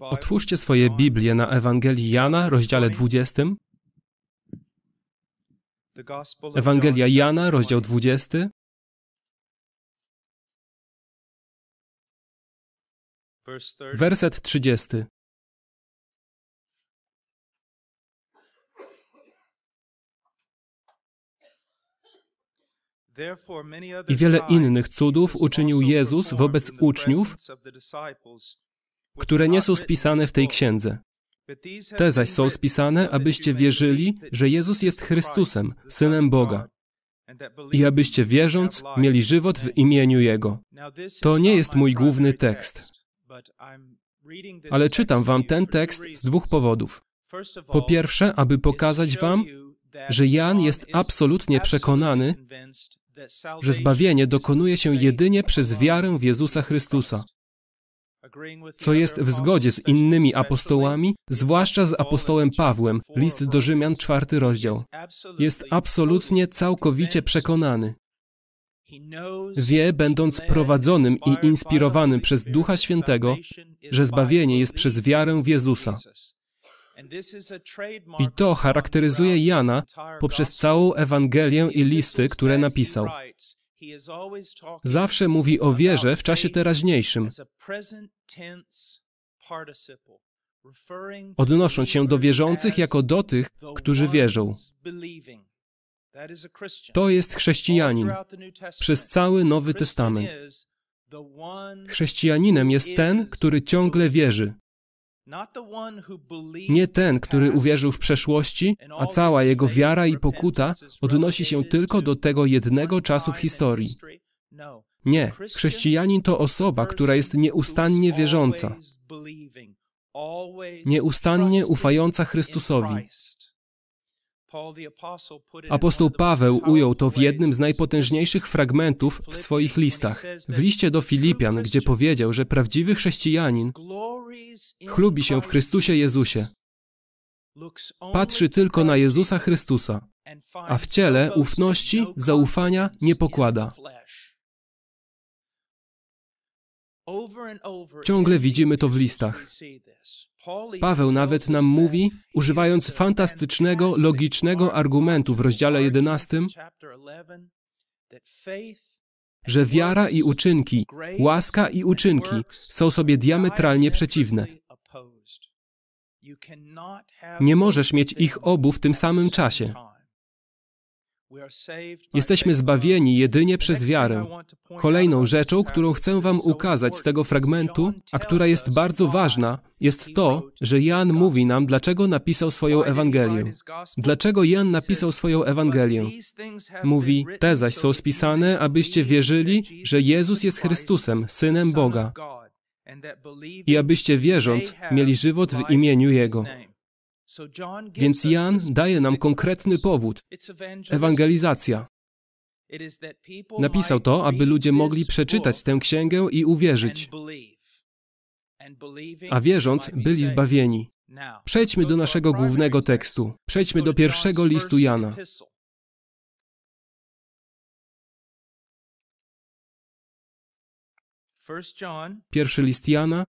Otwórzcie swoje Biblię na Ewangelii Jana, rozdziale 20. Ewangelia Jana, rozdział 20. Werset 30. I wiele innych cudów uczynił Jezus wobec uczniów, które nie są spisane w tej księdze. Te zaś są spisane, abyście wierzyli, że Jezus jest Chrystusem, Synem Boga, i abyście wierząc mieli żywot w imieniu Jego. To nie jest mój główny tekst, ale czytam Wam ten tekst z dwóch powodów. Po pierwsze, aby pokazać Wam, że Jan jest absolutnie przekonany, że zbawienie dokonuje się jedynie przez wiarę w Jezusa Chrystusa co jest w zgodzie z innymi apostołami, zwłaszcza z apostołem Pawłem, list do Rzymian, czwarty rozdział. Jest absolutnie, całkowicie przekonany. Wie, będąc prowadzonym i inspirowanym przez Ducha Świętego, że zbawienie jest przez wiarę w Jezusa. I to charakteryzuje Jana poprzez całą Ewangelię i listy, które napisał. Zawsze mówi o wierze w czasie teraźniejszym, odnosząc się do wierzących jako do tych, którzy wierzą. To jest chrześcijanin przez cały Nowy Testament. Chrześcijaninem jest ten, który ciągle wierzy. Nie ten, który uwierzył w przeszłości, a cała jego wiara i pokuta odnosi się tylko do tego jednego czasu w historii. No. Nie, chrześcijanin to osoba, która jest nieustannie wierząca, nieustannie ufająca Chrystusowi, Apostoł Paweł ujął to w jednym z najpotężniejszych fragmentów w swoich listach, w liście do Filipian, gdzie powiedział, że prawdziwy chrześcijanin chlubi się w Chrystusie Jezusie, patrzy tylko na Jezusa Chrystusa, a w ciele ufności, no zaufania nie pokłada. Ciągle widzimy to w listach. Paweł nawet nam mówi, używając fantastycznego, logicznego argumentu w rozdziale 11, że wiara i uczynki, łaska i uczynki są sobie diametralnie przeciwne. Nie możesz mieć ich obu w tym samym czasie. Jesteśmy zbawieni jedynie przez wiarę. Kolejną rzeczą, którą chcę Wam ukazać z tego fragmentu, a która jest bardzo ważna, jest to, że Jan mówi nam, dlaczego napisał swoją Ewangelię. Dlaczego Jan napisał swoją Ewangelię? Mówi, te zaś są spisane, abyście wierzyli, że Jezus jest Chrystusem, Synem Boga, i abyście wierząc, mieli żywot w imieniu Jego. Więc Jan daje nam konkretny powód ewangelizacja. Napisał to, aby ludzie mogli przeczytać tę księgę i uwierzyć. A wierząc, byli zbawieni. Przejdźmy do naszego głównego tekstu. Przejdźmy do pierwszego listu Jana. Pierwszy list Jana,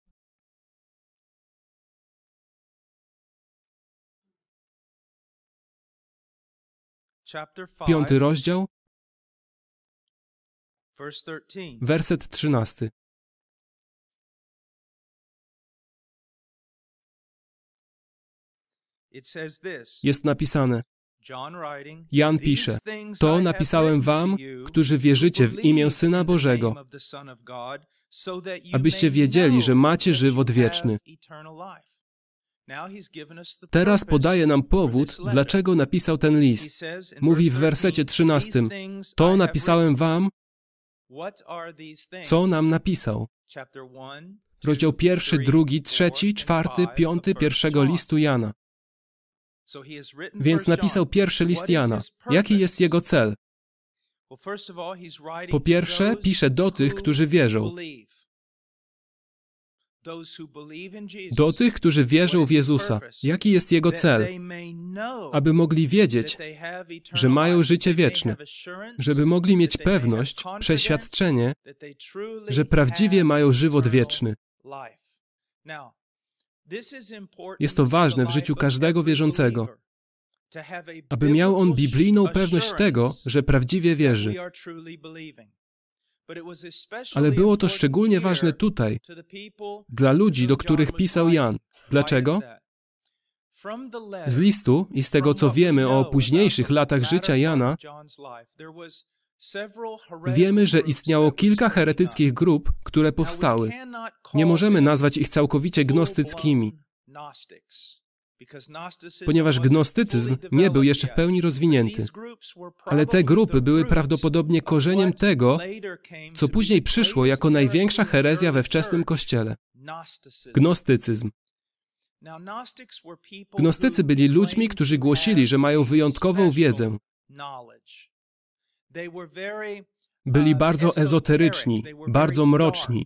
Piąty rozdział, werset trzynasty. Jest napisane, Jan pisze, to napisałem wam, którzy wierzycie w imię Syna Bożego, abyście wiedzieli, że macie żywot wieczny. Teraz podaje nam powód, dlaczego napisał ten list. Mówi w wersecie 13: To napisałem wam, co nam napisał. Rozdział pierwszy, drugi, trzeci, czwarty, piąty, pierwszego listu Jana. Więc napisał pierwszy list Jana. Jaki jest jego cel? Po pierwsze, pisze do tych, którzy wierzą do tych, którzy wierzą w Jezusa, jaki jest Jego cel, aby mogli wiedzieć, że mają życie wieczne, żeby mogli mieć pewność, przeświadczenie, że prawdziwie mają żywot wieczny. Jest to ważne w życiu każdego wierzącego, aby miał on biblijną pewność tego, że prawdziwie wierzy. Ale było to szczególnie ważne tutaj, dla ludzi, do których pisał Jan. Dlaczego? Z listu i z tego, co wiemy o późniejszych latach życia Jana, wiemy, że istniało kilka heretyckich grup, które powstały. Nie możemy nazwać ich całkowicie gnostyckimi ponieważ gnostycyzm nie był jeszcze w pełni rozwinięty. Ale te grupy były prawdopodobnie korzeniem tego, co później przyszło jako największa herezja we wczesnym Kościele. Gnostycyzm. Gnostycy byli ludźmi, którzy głosili, że mają wyjątkową wiedzę. Byli uh, bardzo ezoteryczni, bardzo mroczni,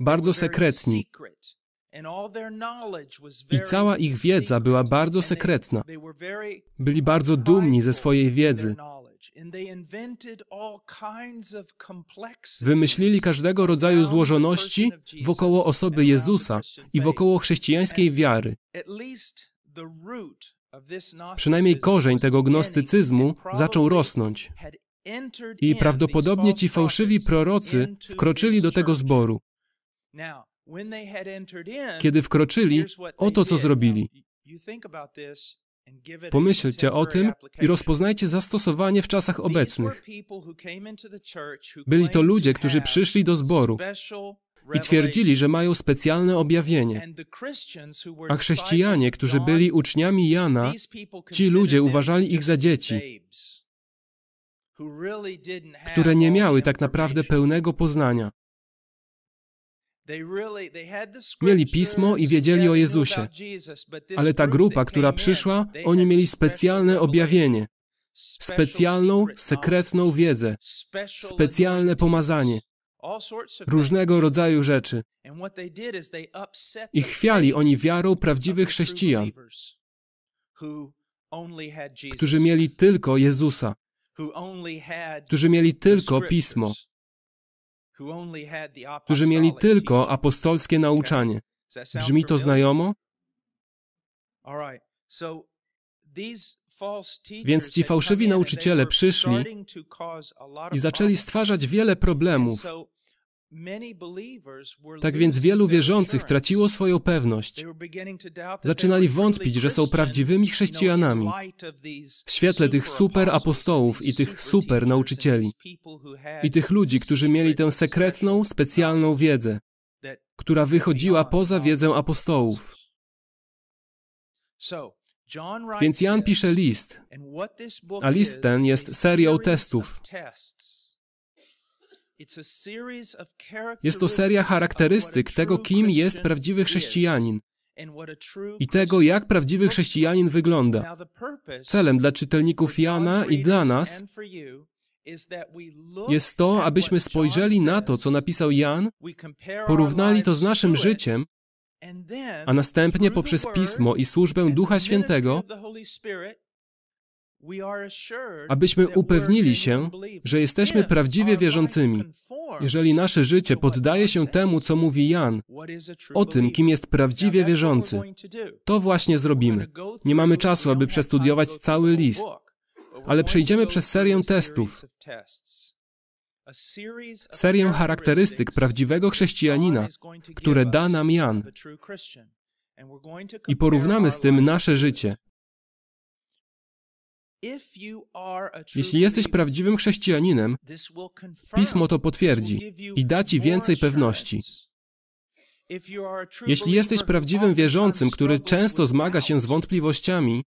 bardzo sekretni. I cała ich wiedza była bardzo sekretna. Byli bardzo dumni ze swojej wiedzy. Wymyślili każdego rodzaju złożoności wokoło osoby Jezusa i wokoło chrześcijańskiej wiary. Przynajmniej korzeń tego gnostycyzmu zaczął rosnąć. I prawdopodobnie ci fałszywi prorocy wkroczyli do tego zboru. Kiedy wkroczyli, oto co zrobili. Y-, Pomyślcie o tym i rozpoznajcie zastosowanie w czasach obecnych. Byli to ludzie, którzy przyszli do zboru i twierdzili, że mają specjalne objawienie. A chrześcijanie, którzy byli uczniami Jana, ci ludzie uważali ich za dzieci, które nie miały tak naprawdę pełnego poznania. Mieli pismo i wiedzieli o Jezusie, ale ta grupa, która przyszła, oni mieli specjalne objawienie, specjalną, sekretną wiedzę, specjalne pomazanie, różnego rodzaju rzeczy. I chwiali oni wiarą prawdziwych chrześcijan, którzy mieli tylko Jezusa, którzy mieli tylko Pismo którzy mieli tylko apostolskie nauczanie. Brzmi to znajomo? Więc ci fałszywi nauczyciele przyszli i zaczęli stwarzać wiele problemów. Tak więc wielu wierzących traciło swoją pewność. Zaczynali wątpić, że są prawdziwymi chrześcijanami w świetle tych super apostołów i tych super nauczycieli i tych ludzi, którzy mieli tę sekretną, specjalną wiedzę, która wychodziła poza wiedzę apostołów. Więc Jan pisze list, a list ten jest serią testów. Jest to seria charakterystyk tego, kim jest prawdziwy chrześcijanin i tego, jak prawdziwy chrześcijanin wygląda. Celem dla czytelników Jana i dla nas jest to, abyśmy spojrzeli na to, co napisał Jan, porównali to z naszym życiem, a następnie poprzez Pismo i służbę Ducha Świętego abyśmy upewnili się, że jesteśmy prawdziwie wierzącymi, jeżeli nasze życie poddaje się temu, co mówi Jan, o tym, kim jest prawdziwie wierzący. To właśnie zrobimy. Nie mamy czasu, aby przestudiować cały list, ale przejdziemy przez serię testów. Serię charakterystyk prawdziwego chrześcijanina, które da nam Jan. I porównamy z tym nasze życie, jeśli jesteś prawdziwym chrześcijaninem, pismo to potwierdzi i da ci więcej pewności. Jeśli jesteś prawdziwym wierzącym, który często zmaga się z wątpliwościami,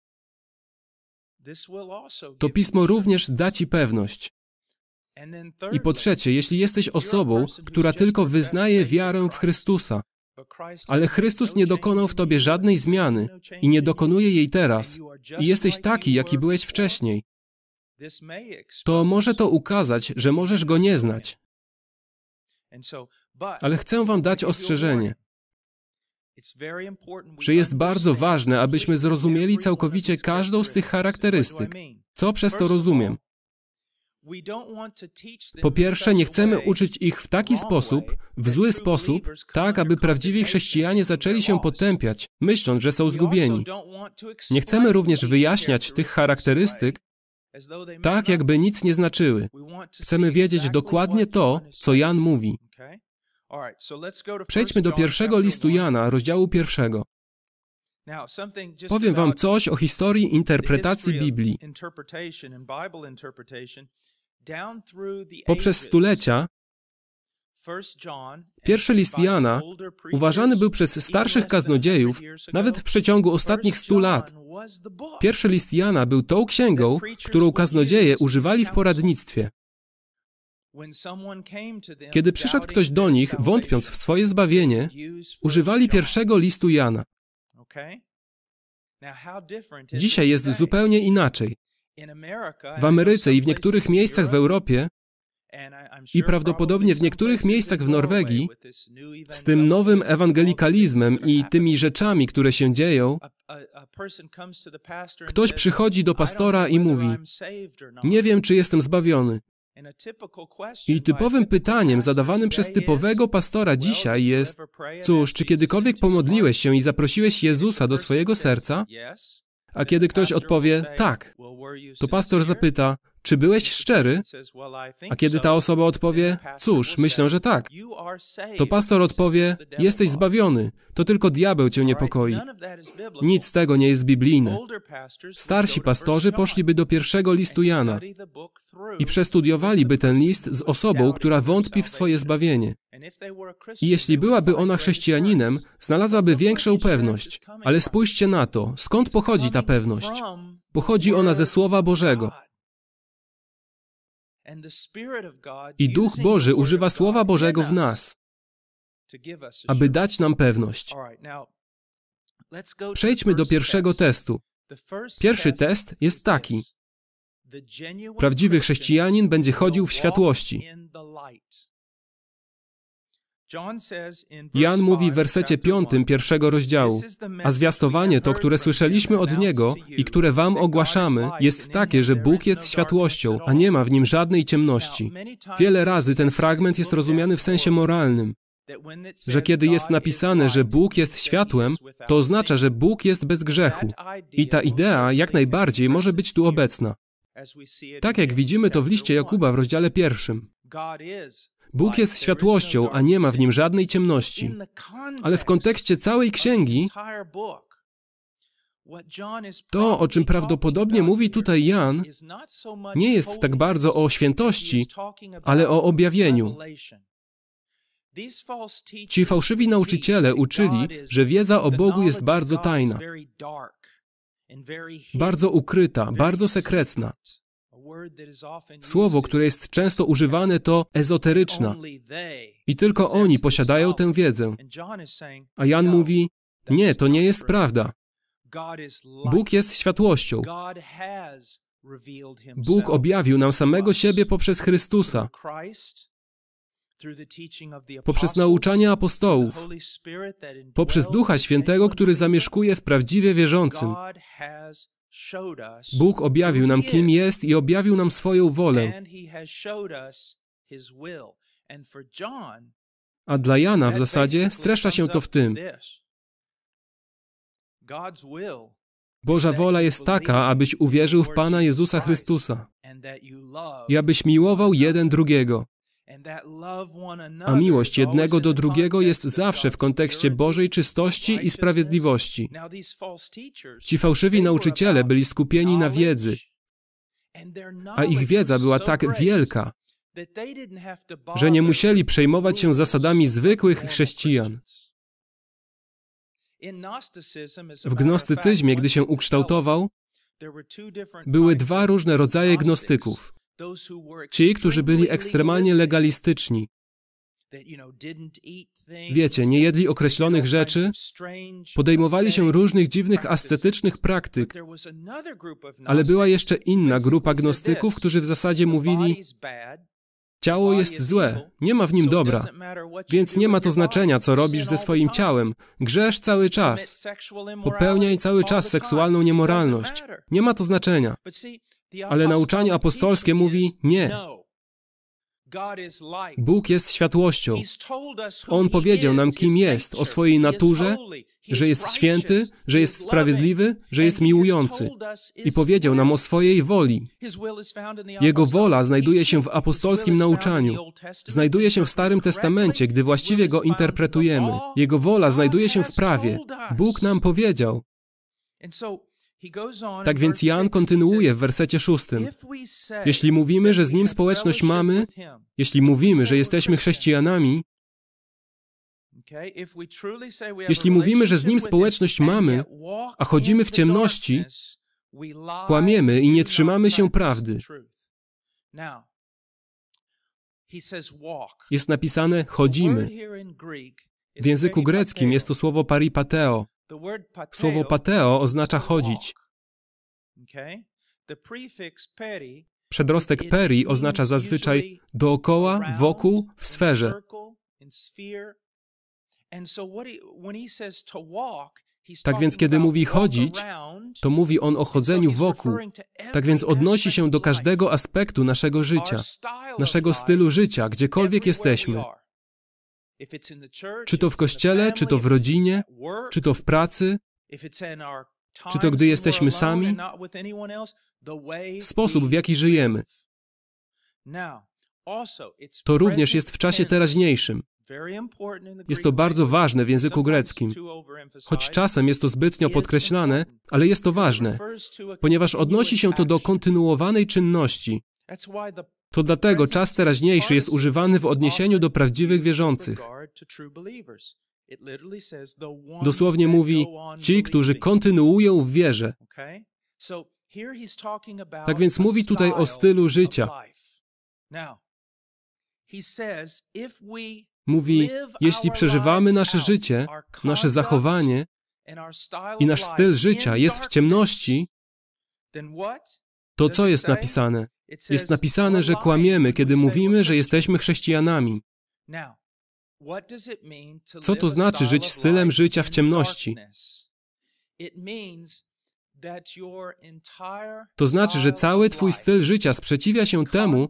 to pismo również da ci pewność. I po trzecie, jeśli jesteś osobą, która tylko wyznaje wiarę w Chrystusa, ale Chrystus nie no dokonał w tobie żadnej no zmiany i nie dokonuje jej teraz. I jesteś taki, jaki byłeś wcześniej. To może to ukazać, że możesz go nie znać. Ale chcę wam dać ostrzeżenie, że jest bardzo ważne, abyśmy zrozumieli całkowicie każdą z tych charakterystyk. Co przez to rozumiem? Po pierwsze, nie chcemy uczyć ich w taki sposób, w zły sposób, tak aby prawdziwi chrześcijanie zaczęli się potępiać, myśląc, że są zgubieni. Nie chcemy również wyjaśniać tych charakterystyk, tak jakby nic nie znaczyły. Chcemy wiedzieć dokładnie to, co Jan mówi. Przejdźmy do pierwszego listu Jana, rozdziału pierwszego. Powiem Wam coś o historii interpretacji Biblii. Poprzez stulecia Pierwszy list Jana uważany był przez starszych kaznodziejów nawet w przeciągu ostatnich stu lat. Pierwszy list Jana był tą księgą, którą kaznodzieje używali w poradnictwie. Kiedy przyszedł ktoś do nich, wątpiąc w swoje zbawienie, używali pierwszego listu Jana. Dzisiaj jest zupełnie inaczej. W Ameryce i w niektórych miejscach w Europie i prawdopodobnie w niektórych miejscach w Norwegii z tym nowym ewangelikalizmem i tymi rzeczami, które się dzieją, ktoś przychodzi do pastora i mówi: Nie wiem, czy jestem zbawiony. I typowym pytaniem zadawanym przez typowego pastora dzisiaj jest: Cóż, czy kiedykolwiek pomodliłeś się i zaprosiłeś Jezusa do swojego serca? A kiedy ktoś odpowie tak, to pastor zapyta, czy byłeś szczery? A kiedy ta osoba odpowie, cóż, myślę, że tak, to pastor odpowie, jesteś zbawiony, to tylko diabeł cię niepokoi. Nic z tego nie jest biblijne. Starsi pastorzy poszliby do pierwszego listu Jana i przestudiowaliby ten list z osobą, która wątpi w swoje zbawienie. I jeśli byłaby ona chrześcijaninem, znalazłaby większą pewność. Ale spójrzcie na to, skąd pochodzi ta pewność? Pochodzi ona ze Słowa Bożego. I Duch Boży używa Słowa Bożego w nas, aby dać nam pewność. Przejdźmy do pierwszego testu. Pierwszy test jest taki. Prawdziwy chrześcijanin będzie chodził w światłości. Jan mówi w wersecie 5 pierwszego rozdziału, a zwiastowanie to, które słyszeliśmy od Niego i które wam ogłaszamy, jest takie, że Bóg no jest światłością, a nie ma w Nim żadnej ciemności. Wiele razy ten fragment jest rozumiany w sensie moralnym, że kiedy jest napisane, że Bóg jest światłem, to oznacza, że Bóg jest bez grzechu. I ta idea jak najbardziej może być tu obecna. Tak jak widzimy to w liście Jakuba w rozdziale pierwszym. Bóg jest światłością, a nie ma w nim żadnej ciemności. Ale w kontekście całej księgi, to, o czym prawdopodobnie mówi tutaj Jan, nie jest tak bardzo o świętości, ale o objawieniu. Ci fałszywi nauczyciele uczyli, że wiedza o Bogu jest bardzo tajna, bardzo ukryta, bardzo sekretna. Słowo, które jest często używane, to ezoteryczna. I tylko oni posiadają tę wiedzę. A Jan no, mówi: Nie, to nie jest prawda. Bóg jest światłością. Bóg objawił nam samego siebie poprzez Chrystusa, poprzez nauczanie apostołów, poprzez Ducha Świętego, który zamieszkuje w prawdziwie wierzącym. Bóg objawił nam, kim jest i objawił nam swoją wolę. A dla Jana w zasadzie streszcza się to w tym. Boża wola jest taka, abyś uwierzył w Pana Jezusa Chrystusa i abyś miłował jeden drugiego. A miłość jednego do drugiego jest zawsze w kontekście Bożej czystości i sprawiedliwości. Ci fałszywi nauczyciele byli skupieni na wiedzy, a ich wiedza była tak wielka, że nie musieli przejmować się zasadami zwykłych chrześcijan. W gnostycyzmie, gdy się ukształtował, były dwa różne rodzaje gnostyków. Ci, którzy byli ekstremalnie legalistyczni, Wiecie, nie jedli określonych rzeczy, podejmowali się różnych dziwnych ascetycznych praktyk, ale była jeszcze inna grupa gnostyków, którzy w zasadzie mówili, ciało jest złe, nie ma w nim dobra, więc nie ma to znaczenia, co robisz ze swoim ciałem, grzesz cały czas, popełniaj cały czas seksualną niemoralność, nie ma to znaczenia. Ale nauczanie apostolskie mówi nie. No. Bóg jest światłością. On powiedział nam, kim jest, o swojej naturze, że jest święty, że jest sprawiedliwy, że jest miłujący. I powiedział nam o swojej woli. Jego wola znajduje się w apostolskim nauczaniu. Znajduje się w Starym Testamencie, gdy właściwie go interpretujemy. Jego wola znajduje się w prawie. Bóg nam powiedział. Tak więc Jan kontynuuje w wersecie szóstym. Jeśli mówimy, że z Nim społeczność mamy, jeśli mówimy, że jesteśmy chrześcijanami, jeśli mówimy, że z Nim społeczność mamy, a chodzimy w ciemności, kłamiemy i nie trzymamy się prawdy. Jest napisane chodzimy. W języku greckim jest to słowo paripateo, Słowo pateo oznacza chodzić. Przedrostek peri oznacza zazwyczaj dookoła, wokół, w sferze. Tak więc, kiedy mówi chodzić, to mówi on o chodzeniu wokół. Tak więc odnosi się do każdego aspektu naszego życia, naszego stylu życia, gdziekolwiek jesteśmy. Czy to w kościele, czy to w rodzinie, czy to w pracy, czy to gdy jesteśmy sami, sposób w jaki żyjemy. To również jest w czasie teraźniejszym. Jest to bardzo ważne w języku greckim, choć czasem jest to zbytnio podkreślane, ale jest to ważne, ponieważ odnosi się to do kontynuowanej czynności. To dlatego czas teraźniejszy jest używany w odniesieniu do prawdziwych wierzących. Dosłownie mówi ci, którzy kontynuują w wierze. Tak więc mówi tutaj o stylu życia. Mówi, jeśli przeżywamy nasze życie, nasze zachowanie i nasz styl życia jest w ciemności, to co jest napisane? Jest napisane, że kłamiemy, kiedy mówimy, że jesteśmy chrześcijanami. Co to znaczy żyć stylem życia w ciemności? To znaczy, że cały Twój styl życia sprzeciwia się temu,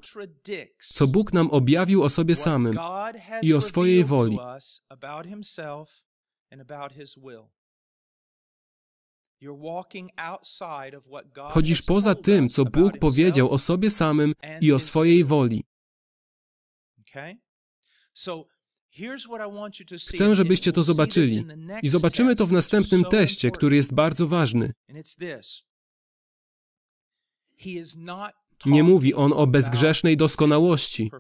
co Bóg nam objawił o sobie samym i o swojej woli. Chodzisz poza tym, co Bóg powiedział o sobie samym i o swojej woli. Chcę, żebyście to zobaczyli. I zobaczymy to w następnym teście, który jest bardzo ważny. Nie mówi on o bezgrzesznej doskonałości.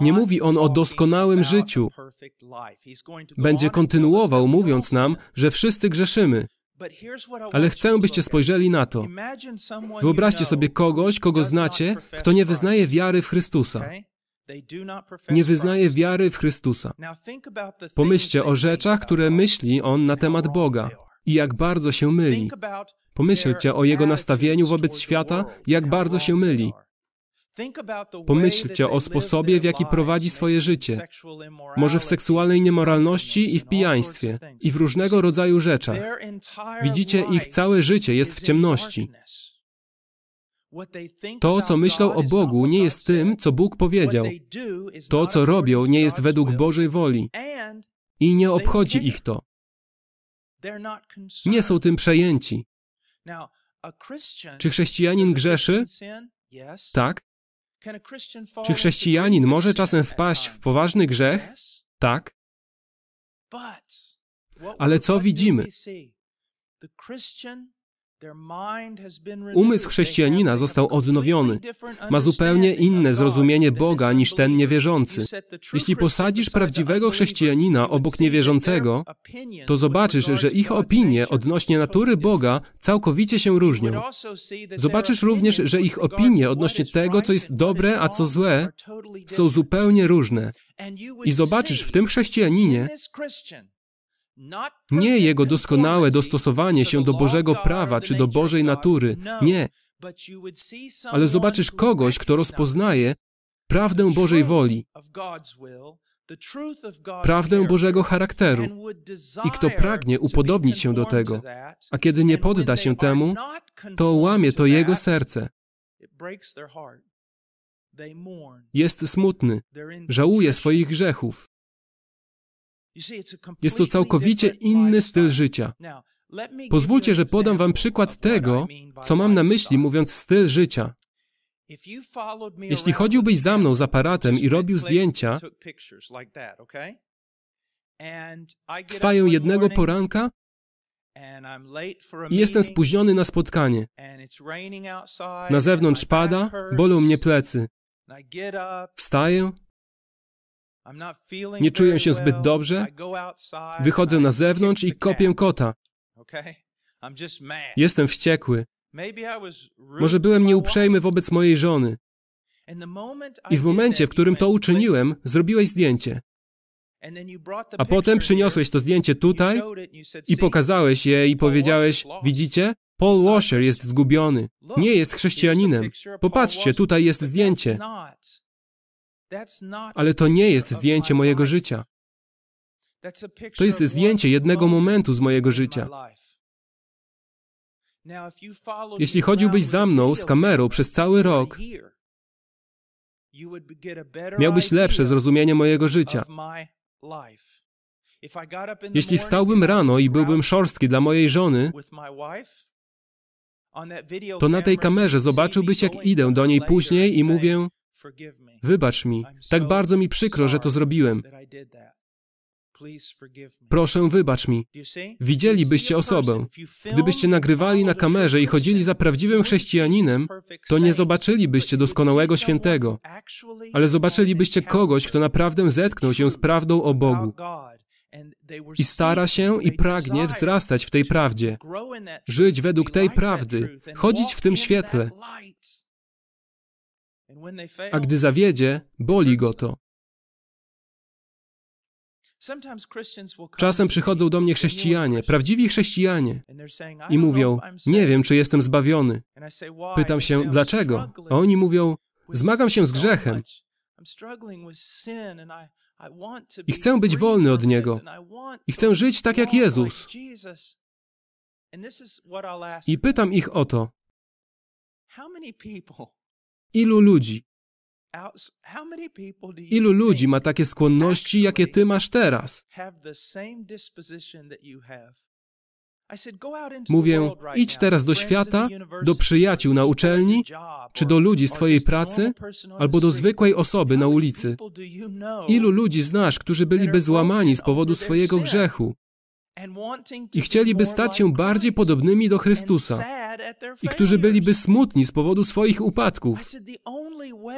Nie mówi on o doskonałym życiu. Będzie kontynuował, mówiąc nam, że wszyscy grzeszymy. Ale chcę, byście spojrzeli na to. Wyobraźcie sobie kogoś, kogo znacie, kto nie wyznaje wiary w Chrystusa. Nie wyznaje wiary w Chrystusa. Pomyślcie o rzeczach, które myśli on na temat Boga i jak bardzo się myli. Pomyślcie o jego nastawieniu wobec świata, jak bardzo się myli. Pomyślcie o sposobie, w jaki prowadzi swoje życie. Może w seksualnej niemoralności i w pijaństwie, i w różnego rodzaju rzeczach. Widzicie, ich całe życie jest w ciemności. To, co myślą o Bogu, nie jest tym, co Bóg powiedział. To, co robią, nie jest według Bożej woli. I nie obchodzi ich to. Nie są tym przejęci. Czy chrześcijanin grzeszy? Tak. Czy chrześcijanin może czasem wpaść w poważny grzech? Tak. Ale co widzimy? Umysł chrześcijanina został odnowiony. Ma zupełnie inne zrozumienie Boga niż ten niewierzący. Jeśli posadzisz prawdziwego chrześcijanina obok niewierzącego, to zobaczysz, że ich opinie odnośnie natury Boga całkowicie się różnią. Zobaczysz również, że ich opinie odnośnie tego, co jest dobre, a co złe, są zupełnie różne. I zobaczysz w tym chrześcijaninie, nie jego doskonałe dostosowanie się do Bożego prawa czy do Bożej natury. Nie. Ale zobaczysz kogoś, kto rozpoznaje prawdę Bożej woli, prawdę Bożego charakteru i kto pragnie upodobnić się do tego. A kiedy nie podda się temu, to łamie to jego serce. Jest smutny, żałuje swoich grzechów. Jest to całkowicie inny styl życia. Pozwólcie, że podam Wam przykład tego, co mam na myśli, mówiąc styl życia. Jeśli chodziłbyś za mną z aparatem i robił zdjęcia, wstaję jednego poranka i jestem spóźniony na spotkanie. Na zewnątrz pada, bolą mnie plecy. Wstaję, nie czuję się zbyt dobrze. Wychodzę na zewnątrz i kopię kota. Jestem wściekły. Może byłem nieuprzejmy wobec mojej żony. I w momencie, w którym to uczyniłem, zrobiłeś zdjęcie. A potem przyniosłeś to zdjęcie tutaj i pokazałeś je i powiedziałeś, widzicie, Paul Washer jest zgubiony. Nie jest chrześcijaninem. Popatrzcie, tutaj jest zdjęcie. Ale to nie jest zdjęcie mojego życia. To jest zdjęcie jednego momentu z mojego życia. Jeśli chodziłbyś za mną z kamerą przez cały rok, miałbyś lepsze zrozumienie mojego życia. Jeśli wstałbym rano i byłbym szorstki dla mojej żony, to na tej kamerze zobaczyłbyś, jak idę do niej później i mówię, Wybacz mi, tak bardzo mi przykro, że to zrobiłem. Proszę, wybacz mi. Widzielibyście osobę. Gdybyście nagrywali na kamerze i chodzili za prawdziwym chrześcijaninem, to nie zobaczylibyście doskonałego świętego, ale zobaczylibyście kogoś, kto naprawdę zetknął się z prawdą o Bogu i stara się i pragnie wzrastać w tej prawdzie, żyć według tej prawdy, chodzić w tym świetle a gdy zawiedzie, boli go to. Czasem przychodzą do mnie chrześcijanie, prawdziwi chrześcijanie, i mówią: Nie wiem, czy jestem zbawiony. Pytam się, dlaczego? A oni mówią: Zmagam się z grzechem i chcę być wolny od niego, i chcę żyć tak jak Jezus. I pytam ich o to. Ilu ludzi? Ilu ludzi ma takie skłonności, jakie ty masz teraz? Mówię, idź teraz do świata, do przyjaciół na uczelni, czy do ludzi z Twojej pracy, albo do zwykłej osoby na ulicy. Ilu ludzi znasz, którzy byliby złamani z powodu swojego grzechu i chcieliby stać się bardziej podobnymi do Chrystusa? i którzy byliby smutni z powodu swoich upadków.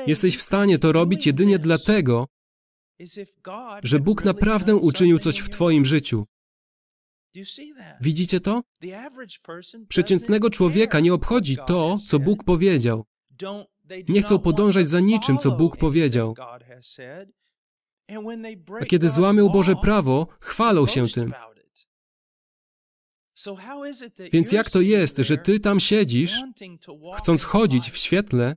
Jesteś w stanie to robić jedynie dlatego, że Bóg naprawdę uczynił coś w Twoim życiu. Widzicie to? Przeciętnego człowieka nie obchodzi to, co Bóg powiedział. Nie chcą podążać za niczym, co Bóg powiedział. A kiedy złamią Boże prawo, chwalą się tym. Więc jak to jest, że ty tam siedzisz, chcąc chodzić w świetle,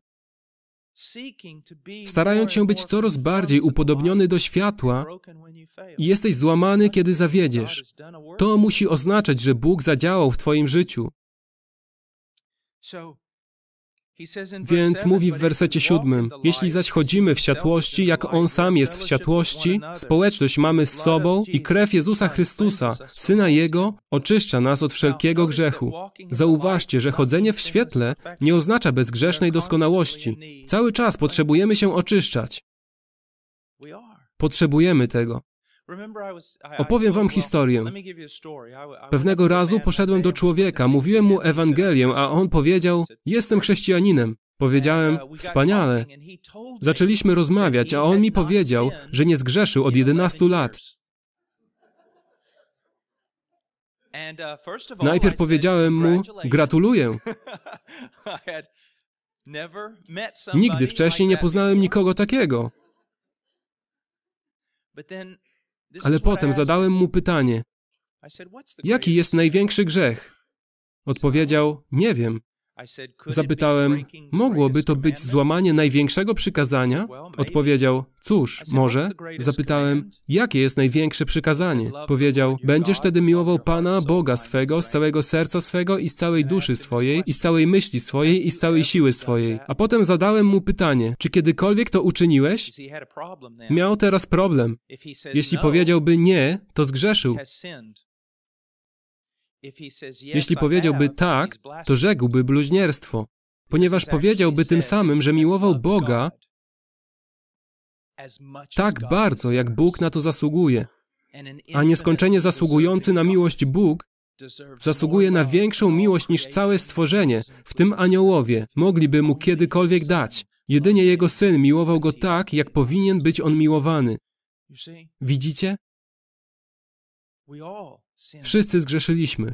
starając się być coraz bardziej upodobniony do światła i jesteś złamany, kiedy zawiedziesz? To musi oznaczać, że Bóg zadziałał w twoim życiu. Więc mówi w wersecie siódmym, jeśli zaś chodzimy w światłości, jak On sam jest w światłości, społeczność mamy z sobą i krew Jezusa Chrystusa, Syna Jego, oczyszcza nas od wszelkiego grzechu. Zauważcie, że chodzenie w świetle nie oznacza bezgrzesznej doskonałości. Cały czas potrzebujemy się oczyszczać. Potrzebujemy tego. Opowiem wam historię. Pewnego razu poszedłem do człowieka, mówiłem mu Ewangelię, a on powiedział: Jestem chrześcijaninem. Powiedziałem: uh, Wspaniale. Zaczęliśmy rozmawiać, a on mi powiedział, że nie zgrzeszył od 11 lat. Uh, Najpierw powiedziałem mu: Gratuluję. Nigdy wcześniej nie poznałem nikogo takiego. Ale potem zadałem mu pytanie: Jaki jest największy grzech? Odpowiedział: Nie wiem. Zapytałem, mogłoby to być złamanie największego przykazania? Odpowiedział, cóż, może. Zapytałem, jakie jest największe przykazanie? Powiedział, będziesz wtedy miłował Pana, Boga swego, z całego serca swego i z całej duszy swojej, i z całej myśli swojej, i z całej siły swojej. A potem zadałem mu pytanie, czy kiedykolwiek to uczyniłeś? Miał teraz problem. Jeśli no, powiedziałby nie, to zgrzeszył. Jeśli powiedziałby tak, to rzekłby bluźnierstwo, ponieważ powiedziałby tym samym, że miłował Boga tak bardzo, jak Bóg na to zasługuje. A nieskończenie zasługujący na miłość Bóg zasługuje na większą miłość niż całe stworzenie, w tym aniołowie, mogliby mu kiedykolwiek dać. Jedynie jego syn miłował go tak, jak powinien być on miłowany. Widzicie? Wszyscy zgrzeszyliśmy.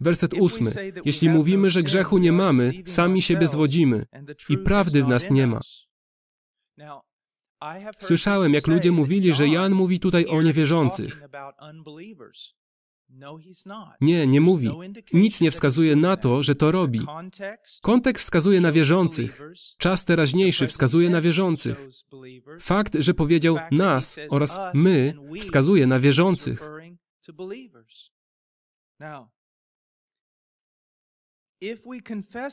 Werset ósmy. Jeśli no mówimy, że grzechu nie mamy, sami siebie zwodzimy i prawdy w nas nie ma. Słyszałem, jak ludzie mówili, że Jan mówi tutaj o niewierzących. No, nie, nie mówi. No Nic nie wskazuje na to, że to robi. Kontekst wskazuje na wierzących. Czas teraźniejszy wskazuje na wierzących. Fakt, że powiedział nas oraz my, wskazuje na wierzących.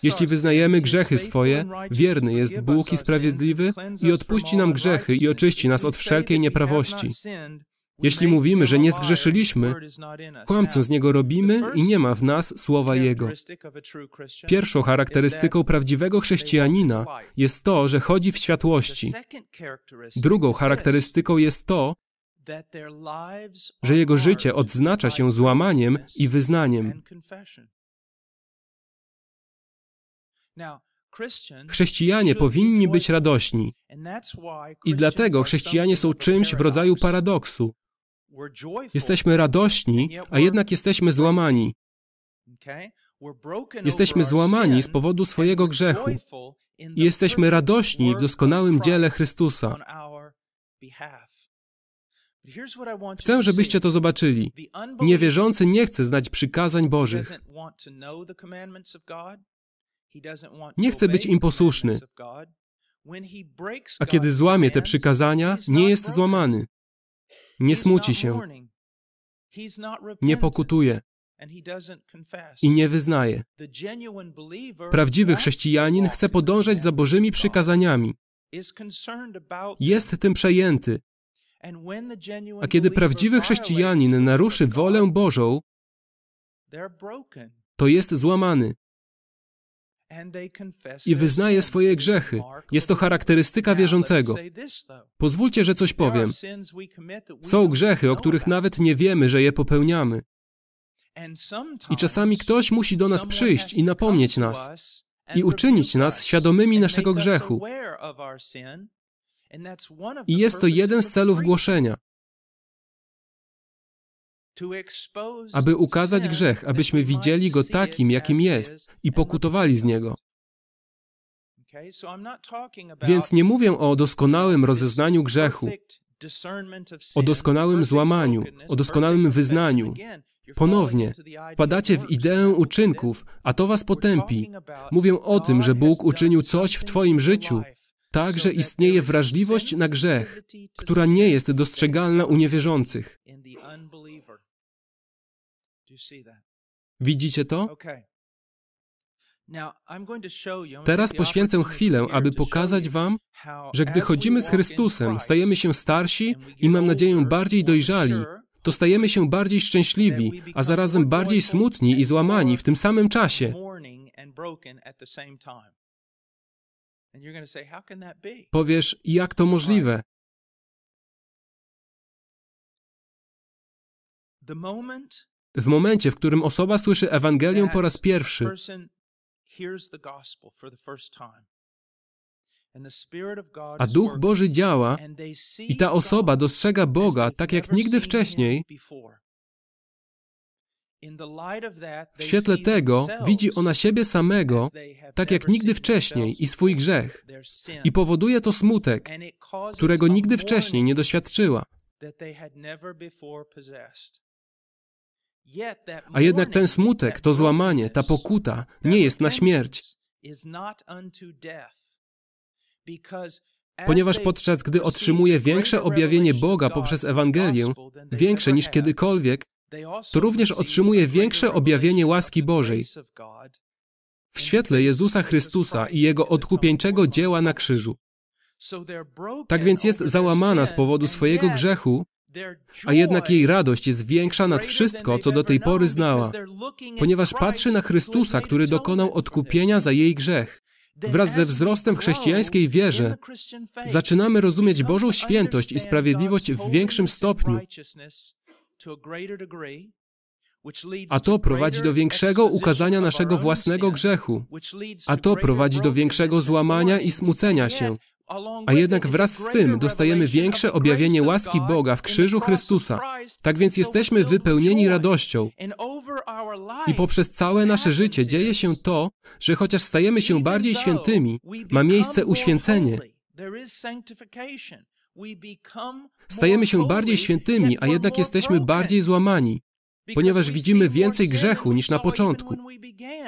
Jeśli wyznajemy grzechy swoje, wierny jest Bóg i sprawiedliwy i odpuści nam grzechy i oczyści nas od wszelkiej nieprawości. Jeśli mówimy, że nie zgrzeszyliśmy, kłamcą z niego robimy i nie ma w nas słowa jego. Pierwszą charakterystyką prawdziwego chrześcijanina jest to, że chodzi w światłości. Drugą charakterystyką jest to, że jego życie odznacza się złamaniem i wyznaniem. Chrześcijanie powinni być radośni. I dlatego chrześcijanie są czymś w rodzaju paradoksu. Jesteśmy radośni, a jednak jesteśmy złamani. Jesteśmy złamani z powodu swojego grzechu i jesteśmy radośni w doskonałym dziele Chrystusa. Chcę, żebyście to zobaczyli. Niewierzący nie chce znać przykazań Bożych. Nie chce być im posłuszny. A kiedy złamie te przykazania, nie jest złamany. Nie smuci się, nie pokutuje i nie wyznaje. Prawdziwy chrześcijanin chce podążać za Bożymi przykazaniami, jest tym przejęty. A kiedy prawdziwy chrześcijanin naruszy wolę Bożą, to jest złamany i wyznaje swoje grzechy. Jest to charakterystyka wierzącego. Pozwólcie, że coś powiem. Są grzechy, o których nawet nie wiemy, że je popełniamy. I czasami ktoś musi do nas przyjść i napomnieć nas i uczynić nas świadomymi naszego grzechu. I jest to jeden z celów głoszenia aby ukazać grzech, abyśmy widzieli go takim, jakim jest i pokutowali z niego. Więc nie mówię o doskonałym rozeznaniu grzechu, o doskonałym złamaniu, o doskonałym wyznaniu. Ponownie, wpadacie w ideę uczynków, a to was potępi. Mówię o tym, że Bóg uczynił coś w twoim życiu, tak, że istnieje wrażliwość na grzech, która nie jest dostrzegalna u niewierzących. Widzicie to? Teraz poświęcę chwilę, aby pokazać Wam, że gdy chodzimy z Chrystusem, stajemy się starsi i mam nadzieję bardziej dojrzali, to stajemy się bardziej szczęśliwi, a zarazem bardziej smutni i złamani w tym samym czasie. Powiesz, jak to możliwe? The moment w momencie, w którym osoba słyszy Ewangelię po raz pierwszy, a Duch Boży działa i ta osoba dostrzega Boga tak jak nigdy wcześniej, w świetle tego widzi ona siebie samego tak jak nigdy wcześniej i swój grzech, i powoduje to smutek, którego nigdy wcześniej nie doświadczyła. A jednak ten smutek, to złamanie, ta pokuta nie jest na śmierć. Ponieważ podczas gdy otrzymuje większe objawienie Boga poprzez Ewangelię, większe niż kiedykolwiek, to również otrzymuje większe objawienie łaski Bożej w świetle Jezusa Chrystusa i Jego odkupieńczego dzieła na krzyżu. Tak więc jest załamana z powodu swojego grzechu a jednak jej radość jest większa nad wszystko, co do tej pory znała, ponieważ patrzy na Chrystusa, który dokonał odkupienia za jej grzech. Wraz ze wzrostem chrześcijańskiej wierze zaczynamy rozumieć Bożą świętość i sprawiedliwość w większym stopniu, a to prowadzi do większego ukazania naszego własnego grzechu, a to prowadzi do większego złamania i smucenia się, a jednak wraz z tym dostajemy większe objawienie łaski Boga w krzyżu Chrystusa. Tak więc jesteśmy wypełnieni radością. I poprzez całe nasze życie dzieje się to, że chociaż stajemy się bardziej świętymi, ma miejsce uświęcenie. Stajemy się bardziej świętymi, a jednak jesteśmy bardziej złamani ponieważ widzimy więcej grzechu niż na początku.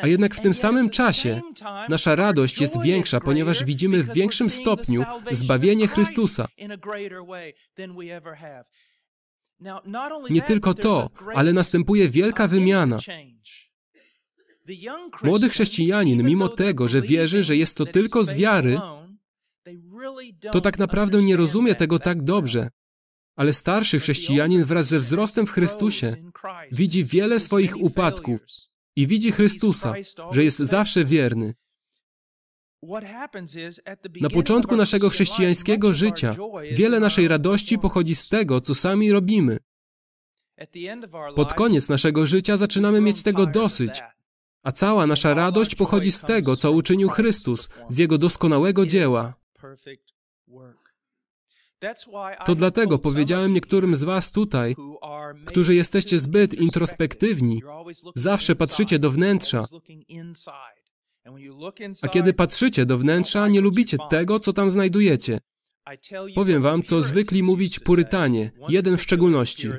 A jednak w tym samym czasie nasza radość jest większa, ponieważ widzimy w większym stopniu zbawienie Chrystusa. Nie tylko to, ale następuje wielka wymiana. Młody chrześcijanin, mimo tego, że wierzy, że jest to tylko z wiary, to tak naprawdę nie rozumie tego tak dobrze. Ale starszy chrześcijanin wraz ze wzrostem w Chrystusie widzi wiele swoich upadków i widzi Chrystusa, że jest zawsze wierny. Na początku naszego chrześcijańskiego życia wiele naszej radości pochodzi z tego, co sami robimy. Pod koniec naszego życia zaczynamy mieć tego dosyć, a cała nasza radość pochodzi z tego, co uczynił Chrystus, z Jego doskonałego dzieła. To dlatego powiedziałem niektórym z Was tutaj, którzy jesteście zbyt introspektywni, zawsze patrzycie do wnętrza. A kiedy patrzycie do wnętrza, nie lubicie tego, co tam znajdujecie. Powiem Wam, co zwykli mówić Purytanie, jeden w szczególności.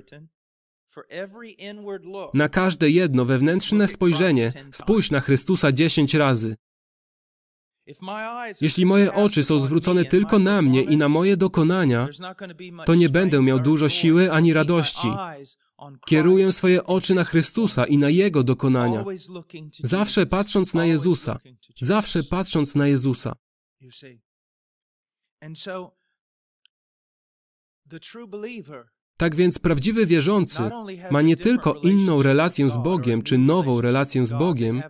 Na każde jedno wewnętrzne spojrzenie spójrz na Chrystusa dziesięć razy. Jeśli moje oczy są zwrócone tylko na mnie i na moje dokonania, to nie będę miał dużo siły ani radości. Kieruję swoje oczy na Chrystusa i na Jego dokonania. Zawsze patrząc na Jezusa. Zawsze patrząc na Jezusa. Tak więc prawdziwy wierzący ma nie tylko inną relację z Bogiem czy nową relację z Bogiem,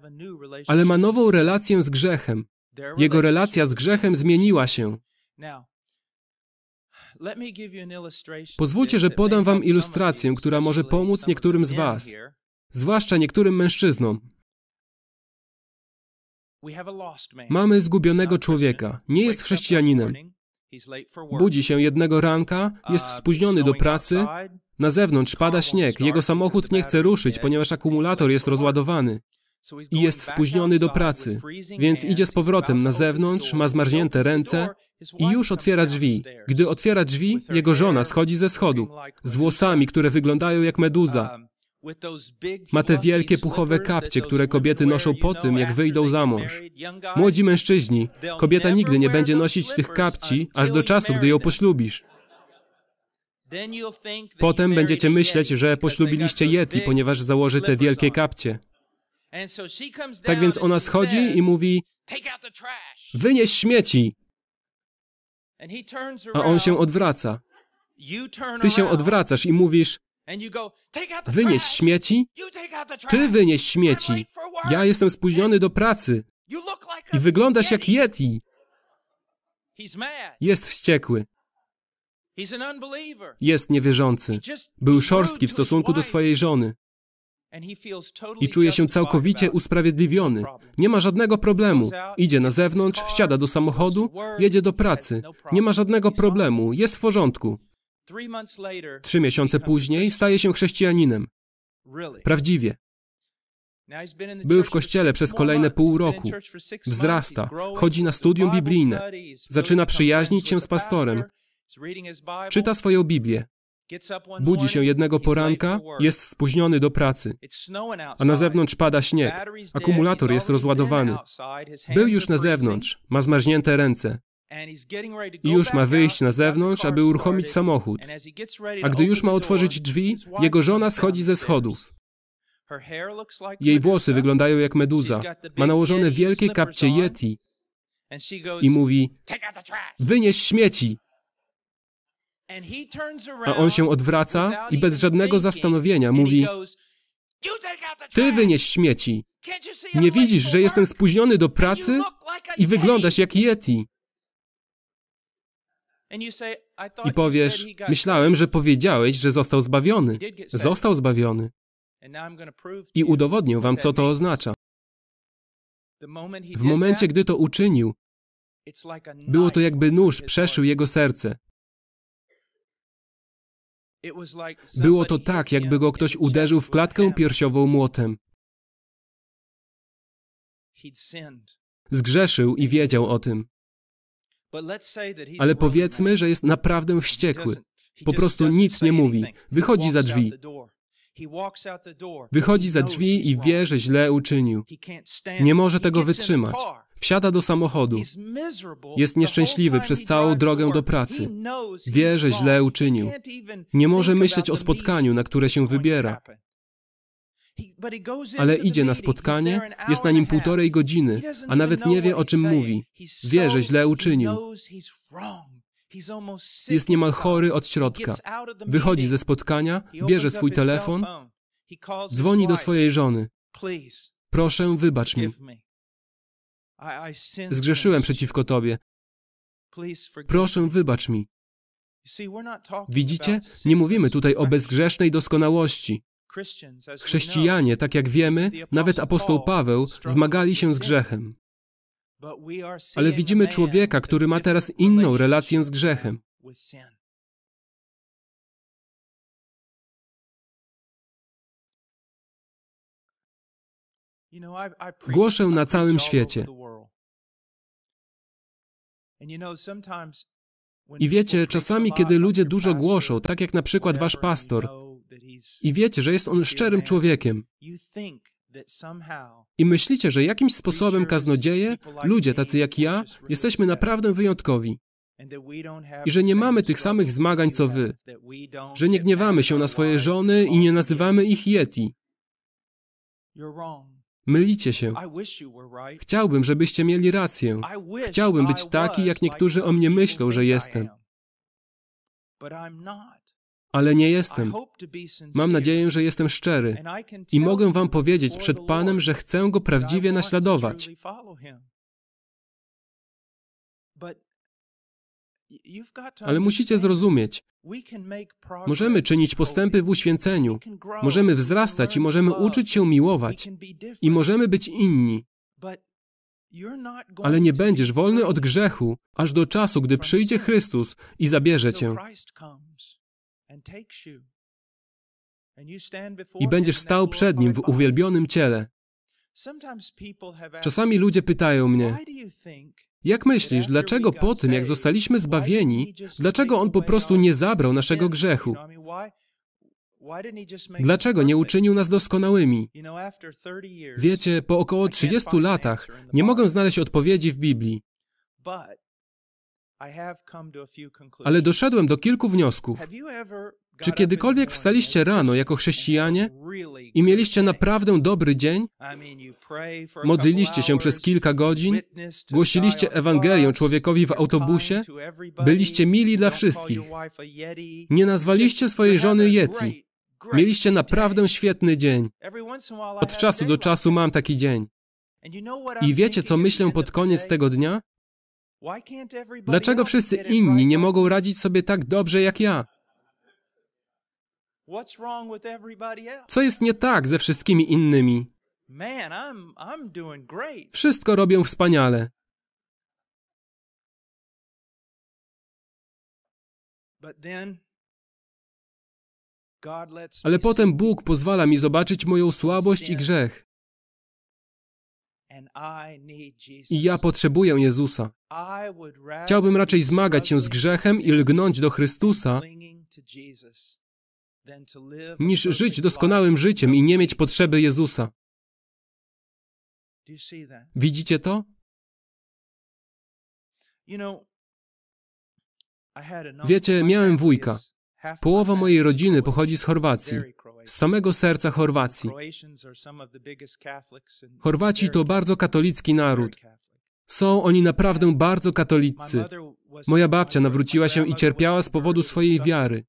ale ma nową relację z grzechem. Jego relacja z grzechem zmieniła się. Pozwólcie, że podam wam ilustrację, która może pomóc niektórym z was, zwłaszcza niektórym mężczyznom. Mamy zgubionego człowieka, nie jest chrześcijaninem. Budzi się jednego ranka, jest spóźniony do pracy, na zewnątrz pada śnieg, jego samochód nie chce ruszyć, ponieważ akumulator jest rozładowany i jest spóźniony do pracy, więc idzie z powrotem na zewnątrz, ma zmarznięte ręce i już otwiera drzwi. Gdy otwiera drzwi, jego żona schodzi ze schodu, z włosami, które wyglądają jak meduza. Um, ma te wielkie puchowe kapcie, które kobiety noszą po tym, jak wyjdą za mąż. Młodzi mężczyźni, kobieta nigdy nie będzie nosić tych kapci, aż do czasu, gdy ją poślubisz. Potem będziecie myśleć, że poślubiliście Yeti, ponieważ założy te wielkie kapcie. Tak więc ona schodzi i mówi, wynieś śmieci. A on się odwraca. Ty się odwracasz i mówisz, wynieś śmieci, ty wynieś śmieci. Ja jestem spóźniony do pracy. I wyglądasz jak Yeti. Jest wściekły. Jest niewierzący. Był szorstki w stosunku do swojej żony i czuje się całkowicie usprawiedliwiony. Nie ma żadnego problemu. Idzie na zewnątrz, wsiada do samochodu, jedzie do pracy. No Nie ma żadnego problemu, jest w porządku. Trzy miesiące później staje się chrześcijaninem. Prawdziwie. Był w kościele przez kolejne pół roku. Wzrasta, chodzi na studium biblijne, zaczyna przyjaźnić się z pastorem, czyta swoją Biblię, Budzi się jednego poranka, jest spóźniony do pracy, a na zewnątrz pada śnieg. Akumulator jest rozładowany. Był już na zewnątrz, ma zmarznięte ręce. I już ma wyjść na zewnątrz, aby uruchomić samochód. A gdy już ma otworzyć drzwi, jego żona schodzi ze schodów. Jej włosy wyglądają jak meduza. Ma nałożone wielkie kapcie Yeti i mówi: Wynieś śmieci! A on się odwraca i bez żadnego zastanowienia mówi: Ty wynieś śmieci. Nie widzisz, że jestem spóźniony do pracy i wyglądasz jak Yeti. I powiesz: Myślałem, że powiedziałeś, że został zbawiony. Został zbawiony. I udowodnię wam, co to oznacza. W momencie, gdy to uczynił, było to jakby nóż przeszył jego serce. Było to tak, jakby go ktoś uderzył w klatkę piersiową młotem. Zgrzeszył i wiedział o tym. Ale powiedzmy, że jest naprawdę wściekły. Po prostu nic nie mówi. Wychodzi za drzwi. Wychodzi za drzwi i wie, że źle uczynił. Nie może tego wytrzymać. Wsiada do samochodu. Jest nieszczęśliwy przez całą drogę do pracy. Wie, że źle uczynił. Nie może myśleć o spotkaniu, na które się wybiera. Ale idzie na spotkanie, jest na nim półtorej godziny, a nawet nie wie, o czym mówi. Wie, że źle uczynił. Jest niemal chory od środka. Wychodzi ze spotkania, bierze swój telefon, dzwoni do swojej żony. Proszę, wybacz mi. Zgrzeszyłem przeciwko Tobie. Proszę, wybacz mi. Widzicie? Nie mówimy tutaj o bezgrzesznej doskonałości. Chrześcijanie, tak jak wiemy, nawet apostoł Paweł zmagali się z grzechem. Ale widzimy człowieka, który ma teraz inną relację z grzechem. Głoszę na całym świecie. I wiecie, czasami, kiedy ludzie dużo głoszą, tak jak na przykład wasz pastor, i wiecie, że jest on szczerym człowiekiem, i myślicie, że jakimś sposobem kaznodzieje, ludzie tacy jak ja, jesteśmy naprawdę wyjątkowi. I że nie mamy tych samych zmagań co wy, że nie gniewamy się na swoje żony i nie nazywamy ich Yeti. Mylicie się. Chciałbym, żebyście mieli rację. Chciałbym być taki, jak niektórzy o mnie myślą, że jestem. Ale nie jestem. Mam nadzieję, że jestem szczery i mogę Wam powiedzieć przed Panem, że chcę Go prawdziwie naśladować. Ale musicie zrozumieć, możemy czynić postępy w uświęceniu, możemy wzrastać i możemy uczyć się miłować i możemy być inni. Ale nie będziesz wolny od grzechu, aż do czasu, gdy przyjdzie Chrystus i zabierze cię. I będziesz stał przed Nim w uwielbionym ciele. Czasami ludzie pytają mnie, jak myślisz, dlaczego po tym, jak zostaliśmy zbawieni, dlaczego On po prostu nie zabrał naszego grzechu? Dlaczego nie uczynił nas doskonałymi? Wiecie, po około 30 latach nie mogę znaleźć odpowiedzi w Biblii. Ale doszedłem do kilku wniosków. Czy kiedykolwiek wstaliście rano jako chrześcijanie i mieliście naprawdę dobry dzień? Modliliście się przez kilka godzin? Głosiliście Ewangelię człowiekowi w autobusie? Byliście mili dla wszystkich. Nie nazwaliście swojej żony Yeti. Mieliście naprawdę świetny dzień. Od czasu do czasu mam taki dzień. I wiecie, co myślę pod koniec tego dnia? Dlaczego wszyscy inni nie mogą radzić sobie tak dobrze jak ja? Co jest nie tak ze wszystkimi innymi? Wszystko robię wspaniale. Ale potem Bóg pozwala mi zobaczyć moją słabość i grzech. I ja potrzebuję Jezusa. Chciałbym raczej zmagać się z grzechem i lgnąć do Chrystusa, niż żyć doskonałym życiem i nie mieć potrzeby Jezusa. Widzicie to? Wiecie, miałem wujka. Połowa mojej rodziny pochodzi z Chorwacji, z samego serca Chorwacji. Chorwaci to bardzo katolicki naród. Są oni naprawdę bardzo katolicy. Moja babcia nawróciła się i cierpiała z powodu swojej wiary.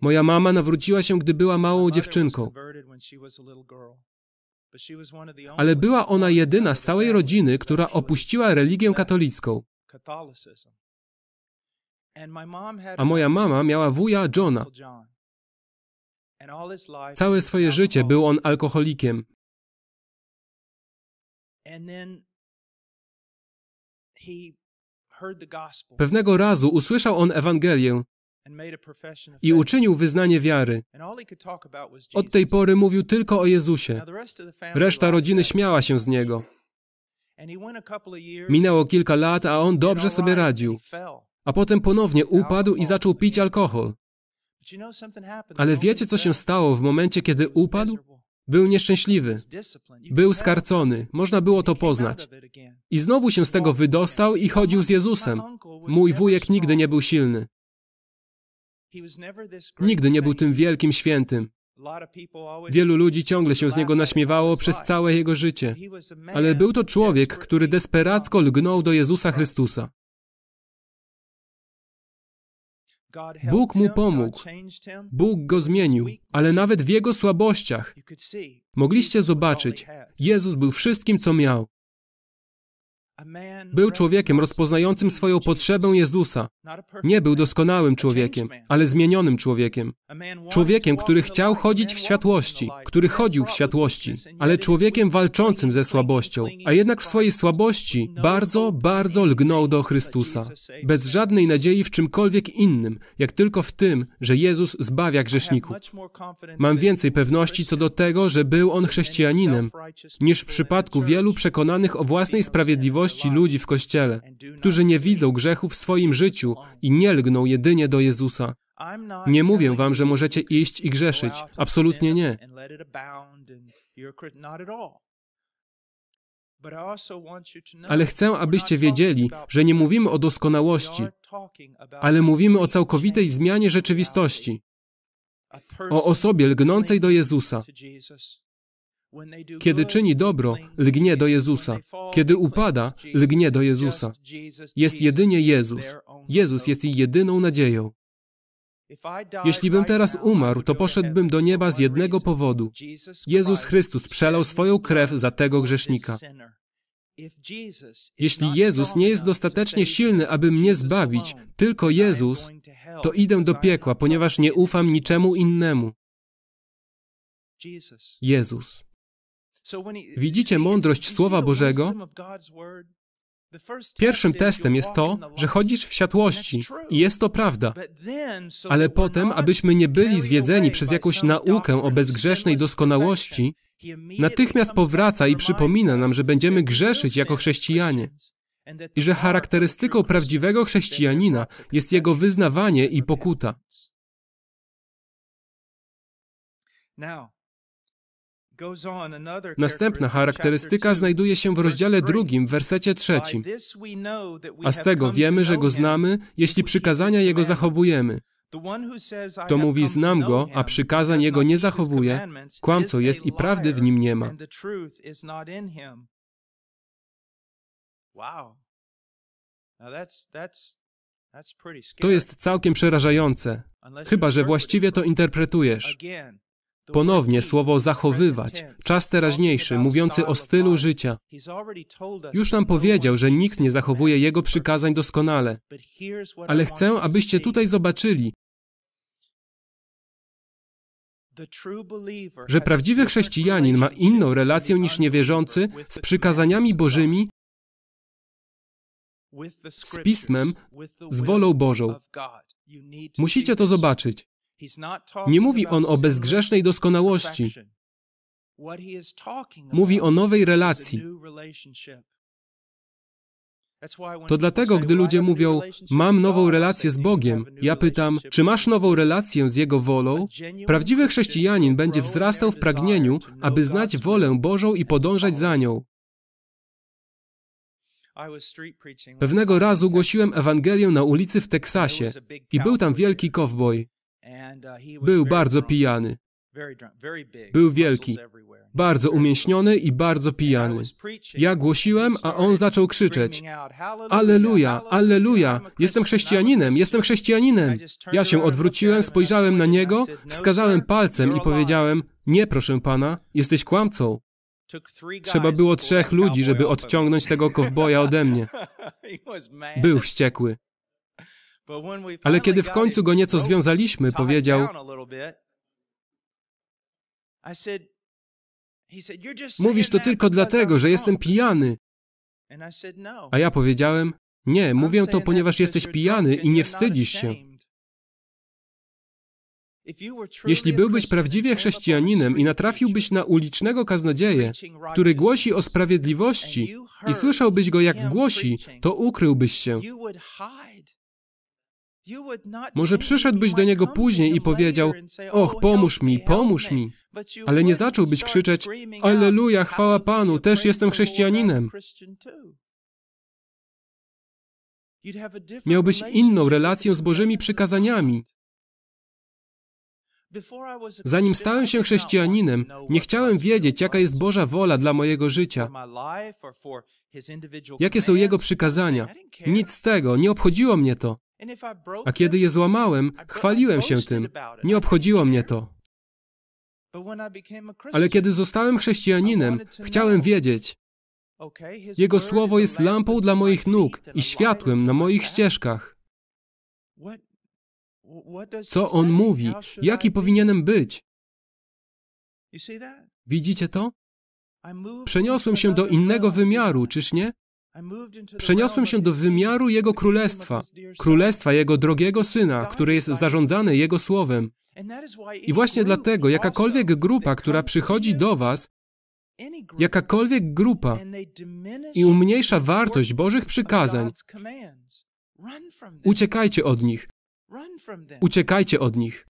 Moja mama nawróciła się, gdy była małą dziewczynką. Ale była ona jedyna z całej rodziny, która opuściła religię katolicką. A moja mama miała wuja Johna. Całe swoje życie był on alkoholikiem. Pewnego razu usłyszał on Ewangelię i uczynił wyznanie wiary. Od tej pory mówił tylko o Jezusie. Reszta rodziny śmiała się z niego. Minęło kilka lat, a on dobrze sobie radził. A potem ponownie upadł i zaczął pić alkohol. Ale wiecie, co się stało w momencie, kiedy upadł? Był nieszczęśliwy. Był skarcony. Można było to poznać. I znowu się z tego wydostał i chodził z Jezusem. Mój wujek nigdy nie był silny. Nigdy nie był tym wielkim świętym. Wielu ludzi ciągle się z niego naśmiewało przez całe jego życie, ale był to człowiek, który desperacko lgnął do Jezusa Chrystusa. Bóg mu pomógł, Bóg go zmienił, ale nawet w jego słabościach mogliście zobaczyć, Jezus był wszystkim, co miał. Był człowiekiem rozpoznającym swoją potrzebę Jezusa. Nie był doskonałym człowiekiem, ale zmienionym człowiekiem. Człowiekiem, który chciał chodzić w światłości, który chodził w światłości, ale człowiekiem walczącym ze słabością, a jednak w swojej słabości bardzo, bardzo lgnął do Chrystusa. Bez żadnej nadziei w czymkolwiek innym, jak tylko w tym, że Jezus zbawia grzeszników. Mam więcej pewności co do tego, że był on chrześcijaninem, niż w przypadku wielu przekonanych o własnej sprawiedliwości większości ludzi w Kościele, którzy nie widzą grzechu w swoim życiu i nie lgną jedynie do Jezusa. Nie mówię wam, że możecie iść i grzeszyć. Absolutnie nie. Ale chcę, abyście wiedzieli, że nie mówimy o doskonałości, ale mówimy o całkowitej zmianie rzeczywistości, o osobie lgnącej do Jezusa. Kiedy czyni dobro, lgnie do Jezusa. Kiedy upada, lgnie do Jezusa. Jest jedynie Jezus. Jezus jest jej jedyną nadzieją. Jeśli bym teraz umarł, to poszedłbym do nieba z jednego powodu. Jezus Chrystus przelał swoją krew za tego grzesznika. Jeśli Jezus nie jest dostatecznie silny, aby mnie zbawić, tylko Jezus, to idę do piekła, ponieważ nie ufam niczemu innemu. Jezus. Widzicie mądrość Słowa Bożego? Pierwszym testem jest to, że chodzisz w światłości i jest to prawda. Ale potem, abyśmy nie byli zwiedzeni przez jakąś naukę o bezgrzesznej doskonałości, natychmiast powraca i przypomina nam, że będziemy grzeszyć jako chrześcijanie i że charakterystyką prawdziwego chrześcijanina jest jego wyznawanie i pokuta. Następna charakterystyka znajduje się w rozdziale drugim, wersecie trzecim. A z tego wiemy, że go znamy, jeśli przykazania jego zachowujemy. To mówi, znam go, a przykazań jego nie zachowuje, Kłamco jest i prawdy w nim nie ma. To jest całkiem przerażające, chyba że właściwie to interpretujesz. Ponownie słowo zachowywać, czas teraźniejszy, mówiący o stylu życia. Już nam powiedział, że nikt nie zachowuje Jego przykazań doskonale, ale chcę, abyście tutaj zobaczyli, że prawdziwy chrześcijanin ma inną relację niż niewierzący z przykazaniami Bożymi, z Pismem, z wolą Bożą. Musicie to zobaczyć. Nie mówi on o bezgrzesznej doskonałości. Mówi o nowej relacji. To dlatego, gdy ludzie mówią, mam nową relację z Bogiem, ja pytam, czy masz nową relację z Jego wolą? Prawdziwy chrześcijanin będzie wzrastał w pragnieniu, aby znać wolę Bożą i podążać za nią. Pewnego razu głosiłem Ewangelię na ulicy w Teksasie i był tam wielki kowboj. Uh, Był bardzo pijany. Był wielki, bardzo umięśniony i bardzo pijany. Ja głosiłem, a on zaczął krzyczeć: Alleluja, Alleluja, jestem chrześcijaninem, jestem chrześcijaninem. Ja się odwróciłem, spojrzałem na niego, no, wskazałem palcem i powiedziałem: Nie, proszę pana, jesteś kłamcą. Trzeba było trzech ludzi, żeby odciągnąć tego kowboja ode mnie. Był wściekły. Ale kiedy w końcu go nieco związaliśmy, powiedział, Mówisz to tylko dlatego, że jestem pijany. No. A ja powiedziałem, nie, mówię to, ponieważ jesteś pijany i nie wstydzisz się. Jeśli byłbyś prawdziwie chrześcijaninem i natrafiłbyś na ulicznego kaznodzieję, który głosi o sprawiedliwości i słyszałbyś go jak głosi, to ukryłbyś się. Może przyszedłbyś do niego później i powiedział: Och, oh, pomóż mi, pomóż mi. Ale nie zacząłbyś krzyczeć: Alleluja, chwała Panu, też jestem chrześcijaninem. Miałbyś inną relację z Bożymi przykazaniami. Zanim stałem się chrześcijaninem, nie chciałem wiedzieć, jaka jest Boża wola dla mojego życia, jakie są Jego przykazania. Nic z tego, nie obchodziło mnie to. A kiedy je złamałem, chwaliłem się tym. Nie obchodziło mnie to. Ale kiedy zostałem chrześcijaninem, chciałem wiedzieć, Jego słowo jest lampą dla moich nóg i światłem na moich ścieżkach. Co on mówi? Jaki powinienem być? Widzicie to? Przeniosłem się do innego wymiaru, czyż nie? Przeniosłem się do wymiaru Jego Królestwa, Królestwa Jego drogiego Syna, który jest zarządzany Jego Słowem. I właśnie dlatego jakakolwiek grupa, która przychodzi do Was, jakakolwiek grupa i umniejsza wartość Bożych przykazań, uciekajcie od nich. Uciekajcie od nich.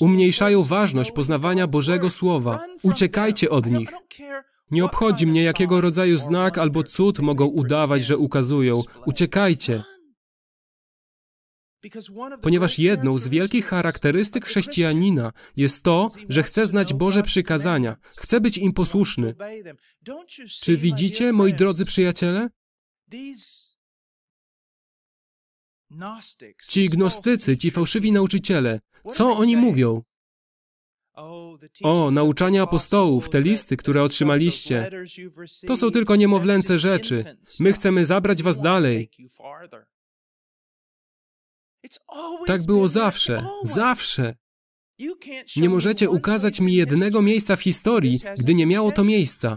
Umniejszają ważność poznawania Bożego Słowa. Uciekajcie od nich. Nie obchodzi mnie, jakiego rodzaju znak albo cud mogą udawać, że ukazują. Uciekajcie! Ponieważ jedną z wielkich charakterystyk chrześcijanina jest to, że chce znać Boże przykazania, chce być im posłuszny. Czy widzicie, moi drodzy przyjaciele? Ci gnostycy, ci fałszywi nauczyciele, co oni mówią? O, nauczania apostołów, te listy, które otrzymaliście, to są tylko niemowlęce rzeczy. My chcemy zabrać was dalej. Tak było zawsze, zawsze. Nie możecie ukazać mi jednego miejsca w historii, gdy nie miało to miejsca.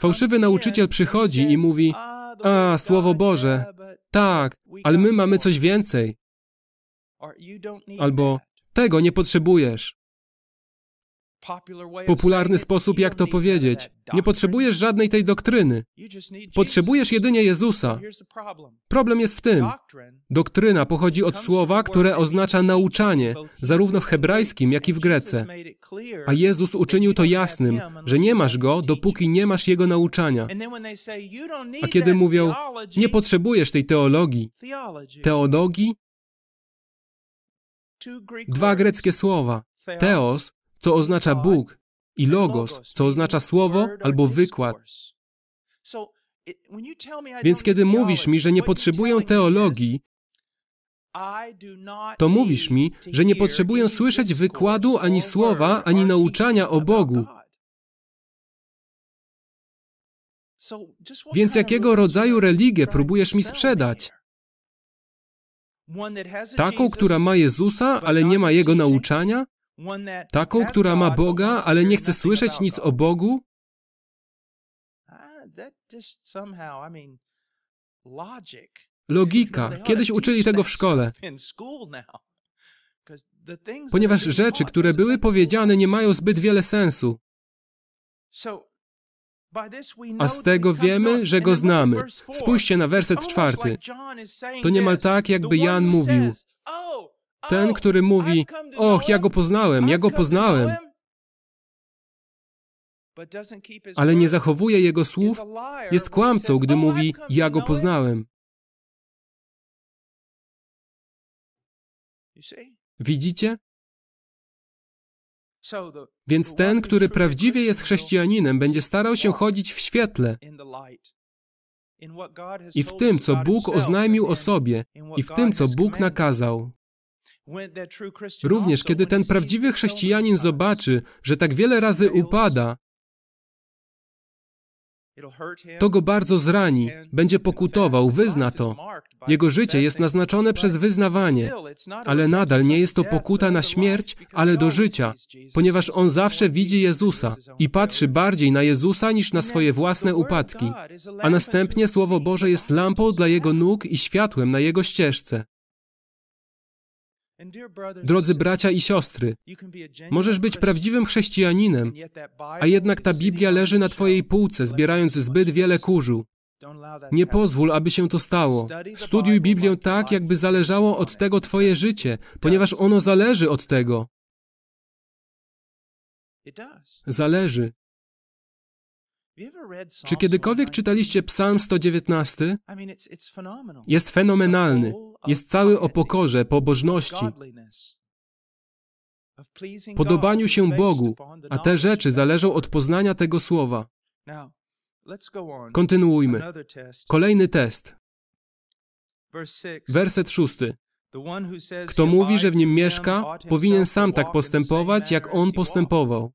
Fałszywy nauczyciel przychodzi i mówi: A, słowo Boże, tak, ale my mamy coś więcej. Albo tego nie potrzebujesz popularny sposób, jak to powiedzieć. Nie potrzebujesz żadnej tej doktryny. Potrzebujesz jedynie Jezusa. Problem jest w tym. Doktryna pochodzi od słowa, które oznacza nauczanie, zarówno w hebrajskim, jak i w grece. A Jezus uczynił to jasnym, że nie masz go, dopóki nie masz jego nauczania. A kiedy mówią, nie potrzebujesz tej teologii, teologii, dwa greckie słowa, Theos co oznacza Bóg, i logos, co oznacza słowo albo wykład. Więc kiedy mówisz mi, że nie potrzebuję teologii, to mówisz mi, że nie potrzebuję słyszeć wykładu ani słowa, ani nauczania o Bogu. Więc jakiego rodzaju religię próbujesz mi sprzedać? Taką, która ma Jezusa, ale nie ma Jego nauczania? Taką, która ma Boga, ale nie chce słyszeć nic o Bogu? Ah, Logika. Kiedyś uczyli tego w szkole. Ponieważ rzeczy, które były powiedziane, nie mają zbyt wiele sensu. A z tego wiemy, że go znamy. Spójrzcie na werset czwarty. To niemal tak, jakby Jan mówił. Oh, ten, który mówi, och, ja go poznałem, ja go poznałem, ale nie zachowuje jego słów, jest kłamcą, gdy mówi, ja go poznałem. Widzicie? Więc ten, który prawdziwie jest chrześcijaninem, będzie starał się chodzić w świetle i w tym, co Bóg oznajmił o sobie i w tym, co Bóg nakazał. Również kiedy ten prawdziwy chrześcijanin zobaczy, że tak wiele razy upada, to go bardzo zrani, będzie pokutował, wyzna to. Jego życie jest naznaczone przez wyznawanie, ale nadal nie jest to pokuta na śmierć, ale do życia, ponieważ on zawsze widzi Jezusa i patrzy bardziej na Jezusa niż na swoje własne upadki. A następnie Słowo Boże jest lampą dla jego nóg i światłem na jego ścieżce. Drodzy bracia i siostry, możesz być prawdziwym chrześcijaninem, a jednak ta Biblia leży na Twojej półce, zbierając zbyt wiele kurzu. Nie pozwól, aby się to stało. Studiuj Biblię tak, jakby zależało od tego Twoje życie, ponieważ ono zależy od tego. Zależy. Czy kiedykolwiek czytaliście Psalm 119? Jest fenomenalny. Jest cały o pokorze, pobożności, podobaniu się Bogu, a te rzeczy zależą od poznania tego słowa. Kontynuujmy. Kolejny test. Werset szósty. Kto mówi, że w nim mieszka, powinien sam tak postępować, jak on postępował.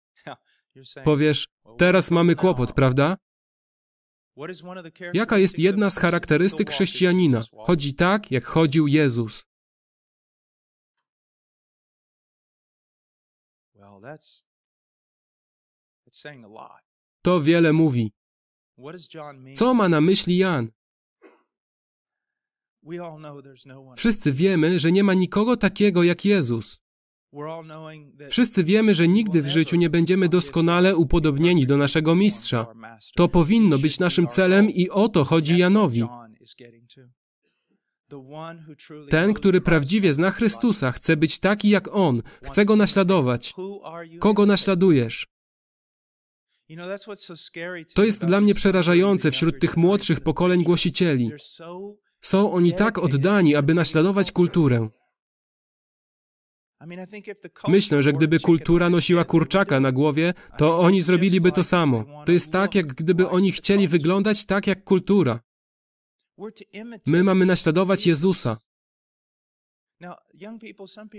Powiesz, teraz mamy kłopot, prawda? Jaka jest jedna z charakterystyk chrześcijanina? Chodzi tak, jak chodził Jezus. To wiele mówi. Co ma na myśli Jan? No Wszyscy wiemy, że nie ma nikogo takiego jak Jezus. Wszyscy wiemy, że nigdy w życiu nie będziemy doskonale upodobnieni do naszego mistrza. To powinno być naszym celem i o to chodzi Janowi. Ten, który prawdziwie zna Chrystusa, chce być taki jak On, chce Go naśladować. Kogo naśladujesz? To jest dla mnie przerażające wśród tych młodszych pokoleń głosicieli. Są oni tak oddani, aby naśladować kulturę. Myślę, że gdyby kultura nosiła kurczaka na głowie, to oni zrobiliby to samo. To jest tak, jak gdyby oni chcieli wyglądać tak jak kultura. My mamy naśladować Jezusa.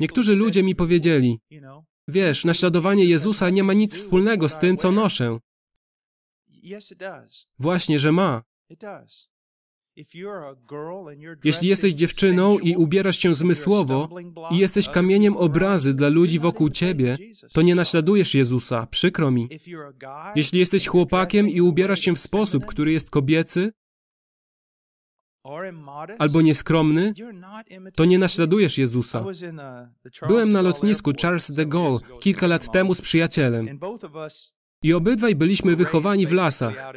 Niektórzy ludzie mi powiedzieli, wiesz, naśladowanie Jezusa nie ma nic wspólnego z tym, co noszę. Właśnie, że ma. Jeśli jesteś dziewczyną i ubierasz się zmysłowo i jesteś kamieniem obrazy dla ludzi wokół ciebie, to nie naśladujesz Jezusa, przykro mi. Jeśli jesteś chłopakiem i ubierasz się w sposób, który jest kobiecy albo nieskromny, to nie naśladujesz Jezusa. Uh, Byłem na lotnisku Charles de Gaulle kilka lat temu z przyjacielem i obydwaj byliśmy wychowani w lasach.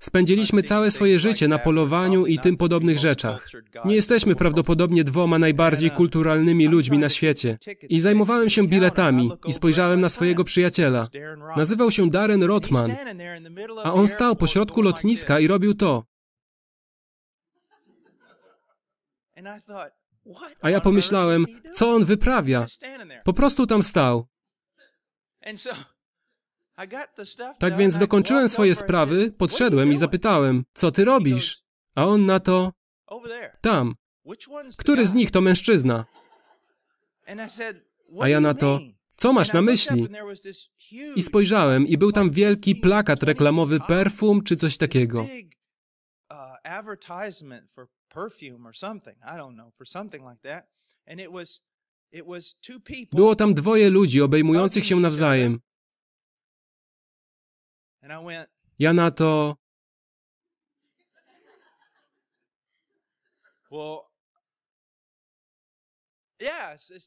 Spędziliśmy całe swoje życie na polowaniu i tym podobnych rzeczach. Nie jesteśmy prawdopodobnie dwoma najbardziej kulturalnymi ludźmi na świecie. I zajmowałem się biletami i spojrzałem na swojego przyjaciela. Nazywał się Darren Rotman, a on stał pośrodku lotniska i robił to. A ja pomyślałem, co on wyprawia? Po prostu tam stał. Tak więc dokończyłem swoje sprawy, podszedłem i zapytałem, co ty robisz? A on na to, tam. Który z nich to mężczyzna? A ja na to, co masz na myśli? I spojrzałem i był tam wielki plakat reklamowy perfum czy coś takiego. Uh, Było tam dwoje ludzi obejmujących się nawzajem. Ja na to.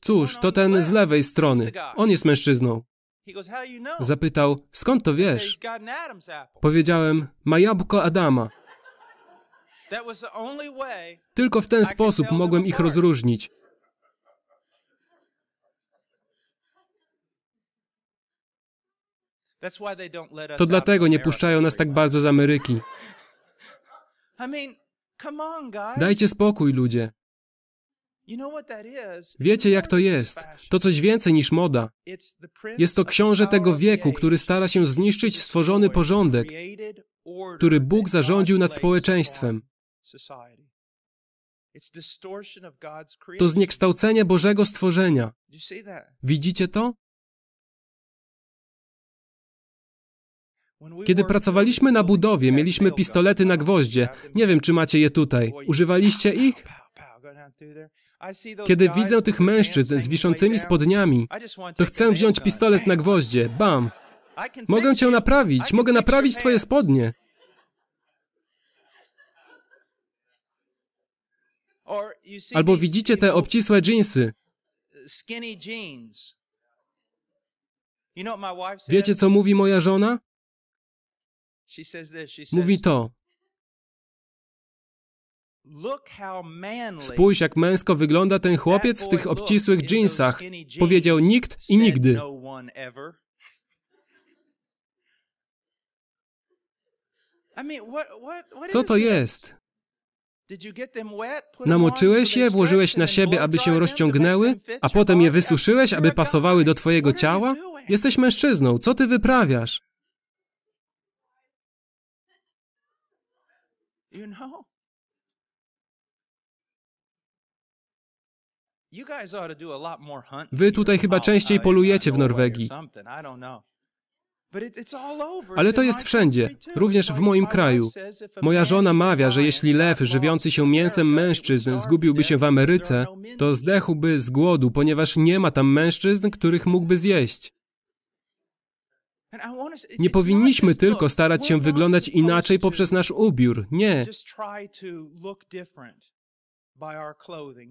Cóż, to ten z lewej strony. On jest mężczyzną. Zapytał, skąd to wiesz? Powiedziałem, ma jabłko Adama. Tylko w ten sposób mogłem ich rozróżnić. To dlatego nie puszczają nas tak bardzo z Ameryki. Dajcie spokój, ludzie. Wiecie, jak to jest. To coś więcej niż moda. Jest to książę tego wieku, który stara się zniszczyć stworzony porządek, który Bóg zarządził nad społeczeństwem. To zniekształcenie Bożego stworzenia. Widzicie to? Kiedy pracowaliśmy na budowie, mieliśmy pistolety na gwoździe. Nie wiem, czy macie je tutaj. Używaliście ich? Kiedy widzę tych mężczyzn z wiszącymi spodniami, to chcę wziąć pistolet na gwoździe. Bam! Mogę cię naprawić, mogę naprawić twoje spodnie. Albo widzicie te obcisłe dżinsy. Wiecie, co mówi moja żona? Mówi to. Spójrz, jak męsko wygląda ten chłopiec w tych obcisłych jeansach. Powiedział nikt i nigdy. No co to jest? Namoczyłeś je, włożyłeś na siebie, aby się rozciągnęły, a potem je wysuszyłeś, aby pasowały do twojego ciała? Jesteś mężczyzną, co ty wyprawiasz? You know? Wy tutaj chyba częściej polujecie w Norwegii. Ale to jest wszędzie, również w moim kraju. Moja żona mawia, że jeśli lew żywiący się mięsem mężczyzn zgubiłby się w Ameryce, no to zdechłby z głodu, ponieważ nie ma tam mężczyzn, których mógłby zjeść. Nie powinniśmy tylko starać się wyglądać inaczej poprzez nasz ubiór. Nie.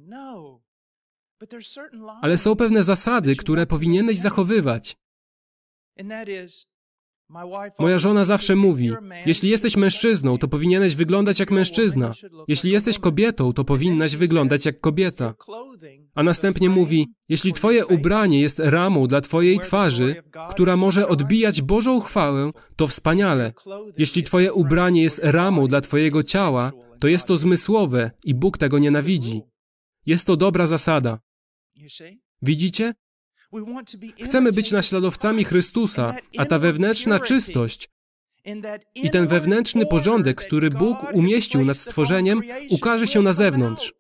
No. Ale są pewne zasady, które powinieneś zachowywać. Moja żona zawsze mówi, jeśli jesteś mężczyzną, to powinieneś wyglądać jak mężczyzna. Jeśli jesteś kobietą, to powinnaś wyglądać jak kobieta a następnie mówi, jeśli Twoje ubranie jest ramą dla Twojej twarzy, która może odbijać Bożą chwałę, to wspaniale. Jeśli Twoje ubranie jest ramą dla Twojego ciała, to jest to zmysłowe i Bóg tego nienawidzi. Jest to dobra zasada. Widzicie? Chcemy być naśladowcami Chrystusa, a ta wewnętrzna czystość i ten wewnętrzny porządek, który Bóg umieścił nad stworzeniem, ukaże się na zewnątrz.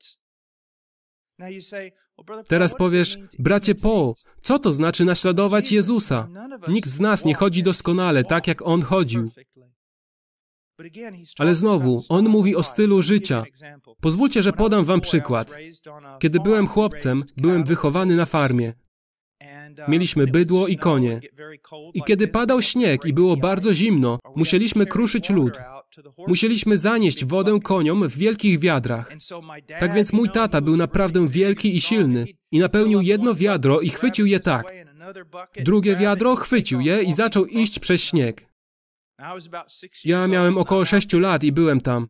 Teraz powiesz, bracie Paul, co to znaczy naśladować Jezusa? Nikt z nas nie chodzi doskonale, tak jak On chodził. Ale znowu, on mówi o stylu życia. Pozwólcie, że podam wam przykład. Kiedy byłem chłopcem, byłem wychowany na farmie. Mieliśmy bydło i konie. I kiedy padał śnieg i było bardzo zimno, musieliśmy kruszyć lód. Musieliśmy zanieść wodę koniom w wielkich wiadrach. Tak więc mój tata był naprawdę wielki i silny i napełnił jedno wiadro i chwycił je tak. Drugie wiadro chwycił je i zaczął iść przez śnieg. Ja miałem około sześciu lat i byłem tam.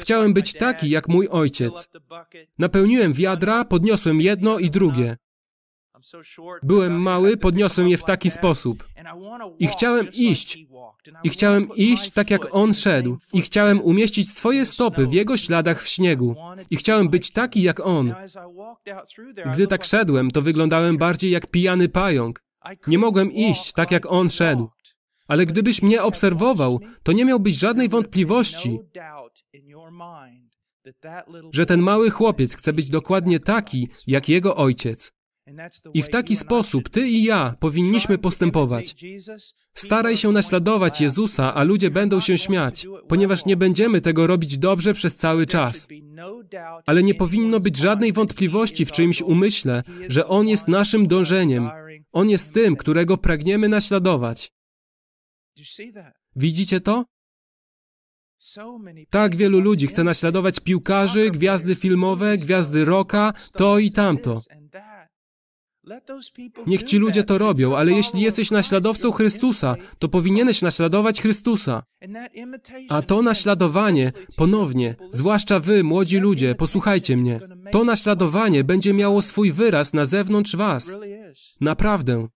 Chciałem być taki jak mój ojciec. Napełniłem wiadra, podniosłem jedno i drugie. Byłem mały, podniosłem je w taki sposób. I chciałem iść. I chciałem iść tak jak on szedł. I chciałem umieścić swoje stopy w jego śladach w śniegu. I chciałem być taki jak on. Gdy tak szedłem, to wyglądałem bardziej jak pijany pająk. Nie mogłem iść tak jak on szedł. Ale gdybyś mnie obserwował, to nie miałbyś żadnej no wątpliwości, że ten mały chłopiec chce być dokładnie taki jak jego ojciec. I w taki sposób ty i ja powinniśmy postępować. Staraj się naśladować Jezusa, a ludzie będą się śmiać, ponieważ nie będziemy tego robić dobrze przez cały czas. No Ale nie powinno być żadnej wątpliwości w czyimś umyśle, że On jest naszym dążeniem. On jest tym, którego pragniemy naśladować. Widzicie to? Tak wielu ludzi chce naśladować piłkarzy, gwiazdy filmowe, gwiazdy rocka, to i tamto. Niech ci ludzie to robią, ale jeśli jesteś naśladowcą Chrystusa, to powinieneś naśladować Chrystusa. A to naśladowanie, ponownie, zwłaszcza wy, młodzi ludzie, posłuchajcie mnie, to naśladowanie będzie miało swój wyraz na zewnątrz was. Naprawdę.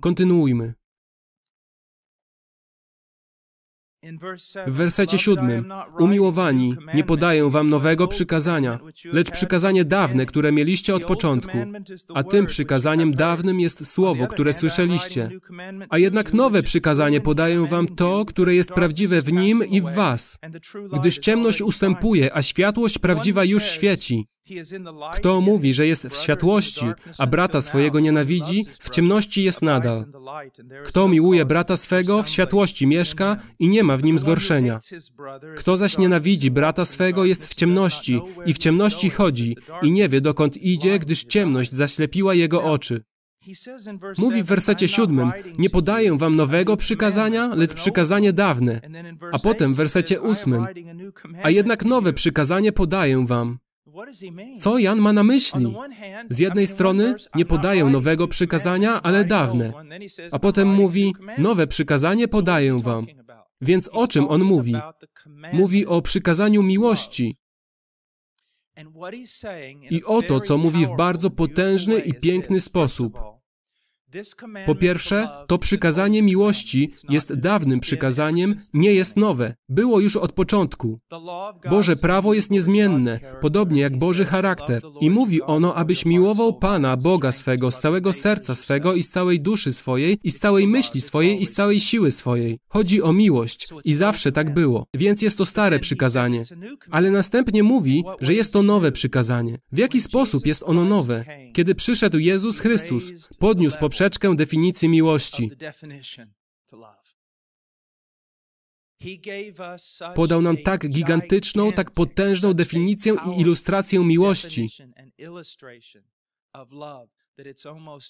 Kontynuujmy. W wersecie siódmym, umiłowani, nie podaję wam nowego przykazania, lecz przykazanie dawne, które mieliście od początku. A tym przykazaniem dawnym jest słowo, które słyszeliście. A jednak nowe przykazanie podaję wam to, które jest prawdziwe w nim i w was. Gdyż ciemność ustępuje, a światłość prawdziwa już świeci. Kto mówi, że jest w światłości, a brata swojego nienawidzi, w ciemności jest nadal. Kto no miłuje brata swego, w światłości mieszka i nie ma w nim zgorszenia. Kto zaś nienawidzi brata swego, jest w ciemności i w ciemności chodzi i nie wie dokąd idzie, gdyż ciemność zaślepiła jego oczy. Mówi w wersecie siódmym, nie podaję wam nowego przykazania, lecz przykazanie dawne. A potem w wersecie ósmym, a jednak nowe przykazanie podaję wam. Co Jan ma na myśli? Z jednej strony nie podaję nowego przykazania, ale dawne. A potem mówi, nowe przykazanie podaję wam. Więc o czym on mówi? Mówi o przykazaniu miłości. I o to, co mówi w bardzo potężny i piękny sposób. Po pierwsze, to przykazanie miłości jest dawnym przykazaniem, nie jest nowe, było już od początku. Boże prawo jest niezmienne, podobnie jak Boży charakter, i mówi ono, abyś miłował Pana, Boga swego, z całego serca swego i z całej duszy swojej, i z całej myśli swojej, i z całej siły swojej. Chodzi o miłość, i zawsze tak było, więc jest to stare przykazanie. Ale następnie mówi, że jest to nowe przykazanie. W jaki sposób jest ono nowe? Kiedy przyszedł Jezus Chrystus, podniósł poprzez troszeczkę definicji miłości. Podał nam tak gigantyczną, tak potężną definicję i ilustrację miłości,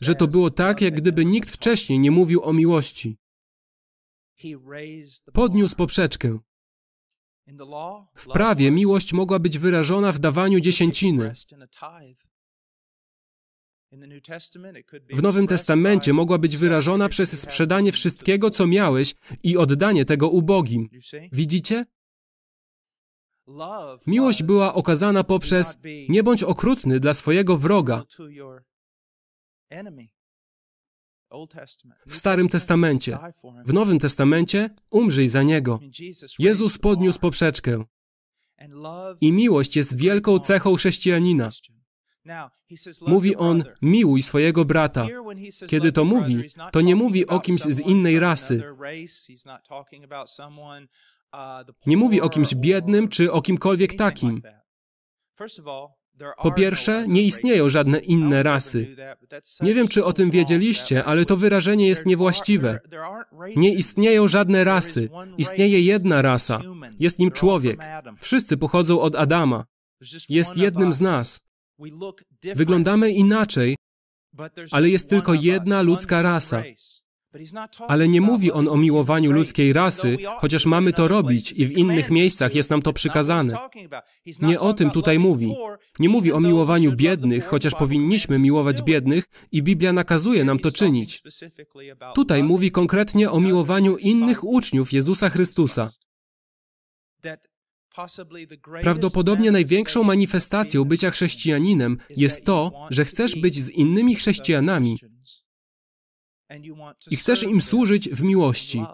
że to było tak, jak gdyby nikt wcześniej nie mówił o miłości. Podniósł poprzeczkę. W prawie miłość mogła być wyrażona w dawaniu dziesięciny. W Nowym Testamencie mogła być wyrażona przez sprzedanie wszystkiego, co miałeś i oddanie tego ubogim. Widzicie? Miłość była okazana poprzez nie bądź okrutny dla swojego wroga. W Starym Testamencie, w Nowym Testamencie umrzyj za niego. Jezus podniósł poprzeczkę. I miłość jest wielką cechą chrześcijanina. Mówi on, miłuj swojego brata. Kiedy to mówi, to uh, nie mówi o kimś z innej rasy. Nie mówi o kimś biednym czy o kimkolwiek takim. Po no pierwsze, nie istnieją żadne inne rasy. Nie wiem, czy o tym wiedzieliście, ale to wyrażenie jest niewłaściwe. Nie istnieją żadne rasy. Istnieje jedna rasa. Jest nim człowiek. Wszyscy pochodzą od Adama. Jest jednym z nas. Wyglądamy inaczej, ale jest tylko jedna ludzka rasa. Ale nie mówi on o miłowaniu ludzkiej rasy, chociaż mamy to robić i w innych miejscach jest nam to przykazane. Nie o tym tutaj mówi. Nie mówi o miłowaniu biednych, chociaż powinniśmy miłować biednych i Biblia nakazuje nam to czynić. Tutaj mówi konkretnie o miłowaniu innych uczniów Jezusa Chrystusa. Prawdopodobnie największą manifestacją bycia chrześcijaninem jest to, że chcesz być z innymi chrześcijanami i chcesz im służyć w miłości.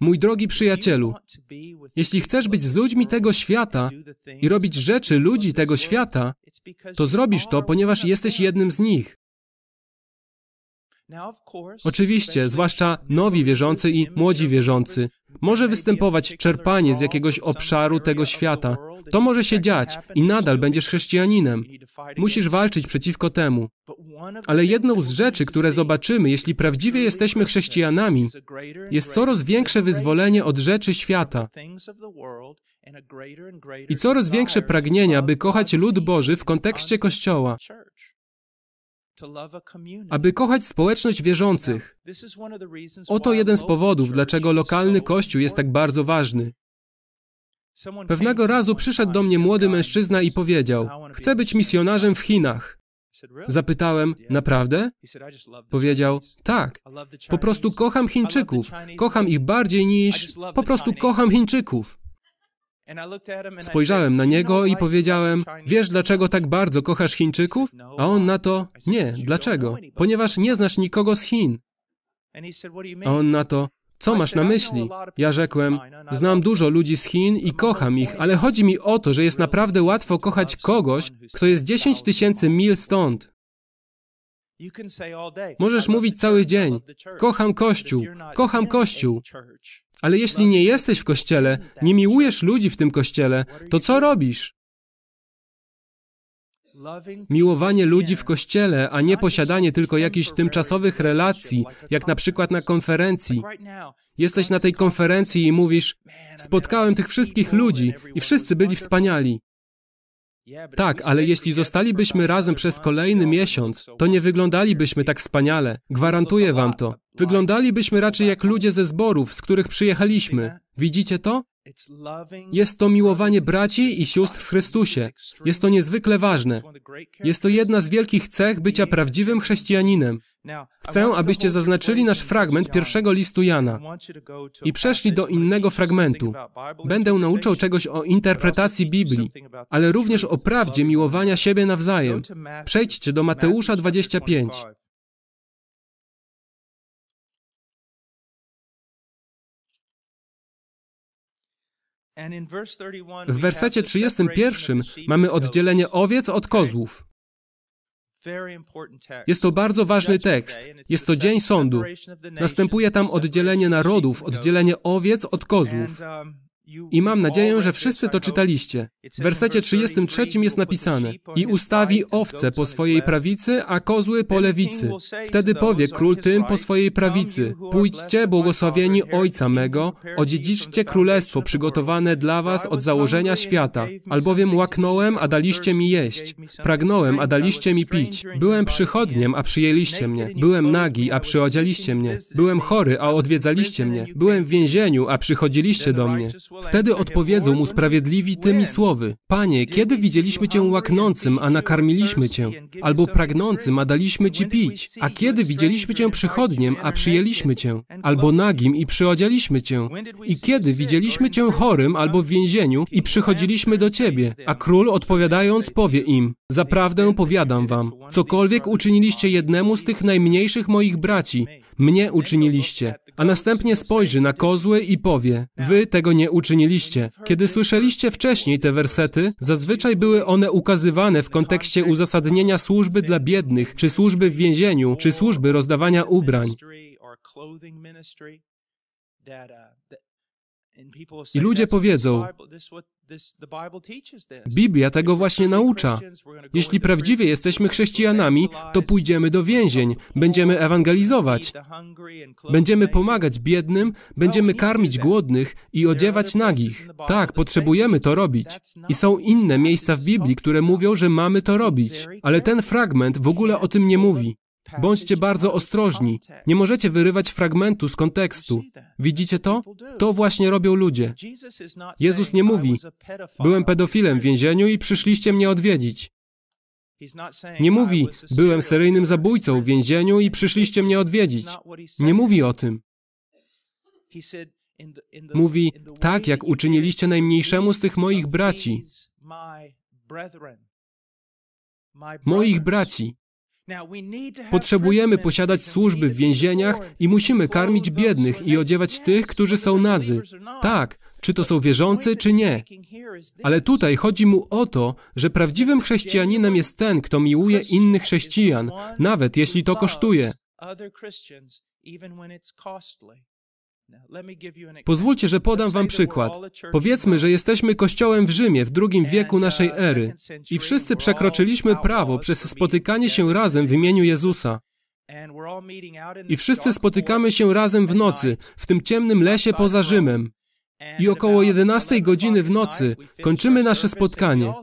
Mój drogi przyjacielu, jeśli chcesz być z ludźmi tego świata i robić rzeczy ludzi tego świata, to zrobisz to, ponieważ jesteś jednym z nich. Oczywiście, zwłaszcza nowi wierzący i młodzi wierzący, może występować czerpanie z jakiegoś obszaru tego świata. To może się dziać i nadal będziesz chrześcijaninem. Musisz walczyć przeciwko temu. Ale jedną z rzeczy, które zobaczymy, jeśli prawdziwie jesteśmy chrześcijanami, jest coraz większe wyzwolenie od rzeczy świata i coraz większe pragnienia, by kochać lud Boży w kontekście Kościoła aby kochać społeczność wierzących. Oto jeden z powodów, dlaczego lokalny kościół jest tak bardzo ważny. Pewnego razu przyszedł do mnie młody mężczyzna i powiedział: Chcę być misjonarzem w Chinach. Zapytałem, naprawdę? Powiedział, tak, po prostu kocham Chińczyków, kocham ich bardziej niż. Po prostu kocham Chińczyków. Spojrzałem na niego i powiedziałem, wiesz dlaczego tak bardzo kochasz Chińczyków? No. A on na to, nie, dlaczego? Ponieważ nie znasz nikogo z Chin. A on na to, co masz na myśli? Ja rzekłem, znam dużo ludzi z Chin i kocham ich, ale chodzi mi o to, że jest naprawdę no łatwo kochać kogoś, kto jest 10 tysięcy mil stąd. Możesz mówić cały dzień, kocham Kościół, kocham Kościół. Ale jeśli nie jesteś w kościele, nie miłujesz ludzi w tym kościele, to co robisz? Miłowanie ludzi w kościele, a nie posiadanie tylko jakichś tymczasowych relacji, jak na przykład na konferencji. Jesteś na tej konferencji i mówisz: Spotkałem tych wszystkich ludzi i wszyscy byli wspaniali. Tak, ale jeśli zostalibyśmy razem przez kolejny miesiąc, to nie wyglądalibyśmy tak wspaniale. No Gwarantuję wam to. Wyglądalibyśmy raczej jak ludzie ze zborów, z których przyjechaliśmy. Widzicie to? Jest to miłowanie braci i sióstr w Chrystusie. Jest to niezwykle ważne. Jest to jedna z wielkich cech bycia prawdziwym chrześcijaninem. Chcę, abyście zaznaczyli nasz fragment pierwszego listu Jana i przeszli do innego fragmentu. Będę nauczał czegoś o interpretacji Biblii, ale również o prawdzie miłowania siebie nawzajem. Przejdźcie do Mateusza 25. W wersecie 31 mamy oddzielenie owiec od kozłów. Jest to bardzo ważny tekst. Jest to dzień sądu. Następuje tam oddzielenie narodów, oddzielenie owiec od kozłów. Um, i mam nadzieję, że wszyscy to czytaliście. W wersecie 33 jest napisane I ustawi owce po swojej prawicy, a kozły po lewicy. Wtedy powie król tym po swojej prawicy Pójdźcie, błogosławieni Ojca mego, odziedziczcie królestwo przygotowane dla was od założenia świata. Albowiem łaknąłem, a daliście mi jeść. Pragnąłem, a daliście mi pić. Byłem przychodniem, a przyjęliście mnie. Byłem nagi, a przyodzialiście mnie. Byłem chory, a odwiedzaliście mnie. Byłem w więzieniu, a przychodziliście do mnie. Wtedy odpowiedzą mu sprawiedliwi tymi słowy: Panie, kiedy widzieliśmy cię łaknącym, a nakarmiliśmy cię, albo pragnącym, a daliśmy ci pić, a kiedy widzieliśmy cię przychodniem, a przyjęliśmy cię, albo nagim i przyodzieliśmy cię, i kiedy widzieliśmy cię chorym albo w więzieniu i przychodziliśmy do ciebie, a król odpowiadając powie im: Zaprawdę powiadam wam, cokolwiek uczyniliście jednemu z tych najmniejszych moich braci, mnie uczyniliście. A następnie spojrzy na kozły i powie: Wy tego nie uczyniliście uczyniliście. Kiedy słyszeliście wcześniej te wersety, zazwyczaj były one ukazywane w kontekście uzasadnienia służby dla biednych, czy służby w więzieniu, czy służby rozdawania ubrań. I ludzie powiedzą, Biblia tego właśnie naucza. Jeśli prawdziwie jesteśmy chrześcijanami, to pójdziemy do więzień, będziemy ewangelizować, będziemy pomagać biednym, no, będziemy karmić głodnych i odziewać nagich. Tak, potrzebujemy to robić. I są inne miejsca w Biblii, które mówią, że mamy to robić, ale ten fragment w ogóle o tym nie mówi. Bądźcie bardzo ostrożni. Nie możecie wyrywać fragmentu z kontekstu. Widzicie to? To właśnie robią ludzie. Jezus nie mówi: Byłem pedofilem w więzieniu i przyszliście mnie odwiedzić. Nie mówi: Byłem seryjnym zabójcą w więzieniu i przyszliście mnie odwiedzić. Nie mówi o tym. Mówi: Tak jak uczyniliście najmniejszemu z tych moich braci. Moich braci. Potrzebujemy posiadać służby w więzieniach i musimy karmić biednych i odziewać tych, którzy są nadzy. Tak, czy to są wierzący, czy nie. Ale tutaj chodzi mu o to, że prawdziwym chrześcijaninem jest ten, kto miłuje innych chrześcijan, nawet jeśli to kosztuje. Pozwólcie, że podam wam przykład. Powiedzmy, że jesteśmy kościołem w Rzymie w drugim wieku uh, naszej ery i wszyscy przekroczyliśmy prawo przez spotykanie się razem w imieniu Jezusa. I wszyscy spotykamy się razem w nocy, w tym ciemnym lesie poza Rzymem. I około 11 godziny w nocy kończymy nasze spotkanie.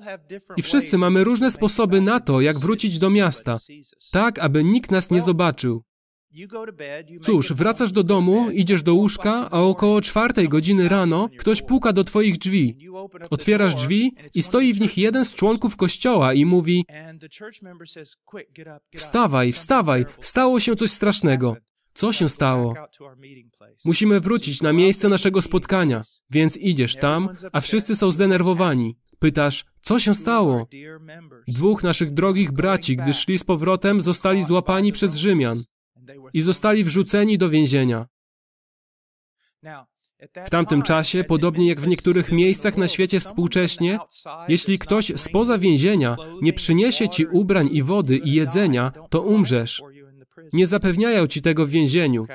I wszyscy mamy różne sposoby na to, jak wrócić do miasta, tak aby nikt nas nie zobaczył. Cóż, wracasz do domu, idziesz do łóżka, a około czwartej godziny rano ktoś puka do twoich drzwi. Otwierasz drzwi i stoi w nich jeden z członków kościoła i mówi: Wstawaj, wstawaj, stało się coś strasznego. Co się stało? Musimy wrócić na miejsce naszego spotkania, więc idziesz tam, a wszyscy są zdenerwowani. Pytasz, co się stało? Dwóch naszych drogich braci, gdy szli z powrotem, zostali złapani przez Rzymian i zostali wrzuceni do więzienia. W tamtym czasie, podobnie jak w niektórych miejscach na świecie współcześnie, jeśli ktoś spoza więzienia nie przyniesie ci ubrań i wody i jedzenia, to umrzesz. Nie zapewniają ci tego w więzieniu.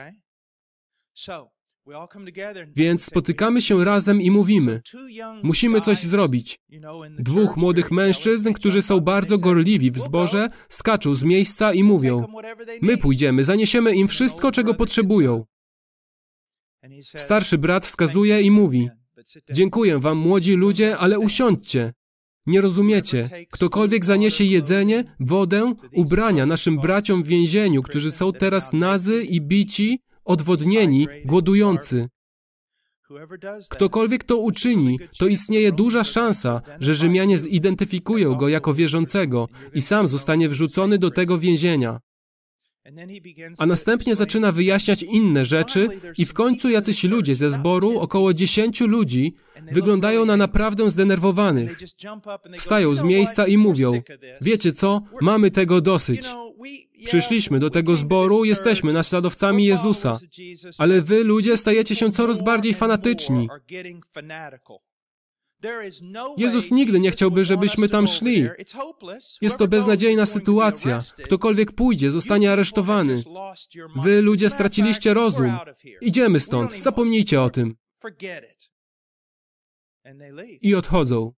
Więc spotykamy się razem i mówimy, musimy coś zrobić. Dwóch młodych mężczyzn, którzy są bardzo gorliwi w zborze, skaczą z miejsca i mówią, my pójdziemy, zaniesiemy im wszystko, czego potrzebują. Starszy brat wskazuje i mówi, dziękuję wam młodzi ludzie, ale usiądźcie. Nie rozumiecie, ktokolwiek zaniesie jedzenie, wodę, ubrania naszym braciom w więzieniu, którzy są teraz nadzy i bici, odwodnieni, głodujący. Ktokolwiek to uczyni, to istnieje duża szansa, że Rzymianie zidentyfikują go jako wierzącego i sam zostanie wrzucony do tego więzienia. A następnie zaczyna wyjaśniać inne rzeczy i w końcu jacyś ludzie ze zboru, około dziesięciu ludzi, wyglądają na naprawdę zdenerwowanych. Wstają z miejsca i mówią, wiecie co, mamy tego dosyć. Przyszliśmy do tego zboru, jesteśmy naśladowcami Jezusa, ale wy ludzie stajecie się coraz bardziej fanatyczni. No Jezus nigdy nie chciałby, żebyśmy tam szli. Jest to beznadziejna sytuacja. Ktokolwiek pójdzie, zostanie aresztowany. Wy, ludzie, straciliście rozum. Idziemy stąd, zapomnijcie o tym. I odchodzą.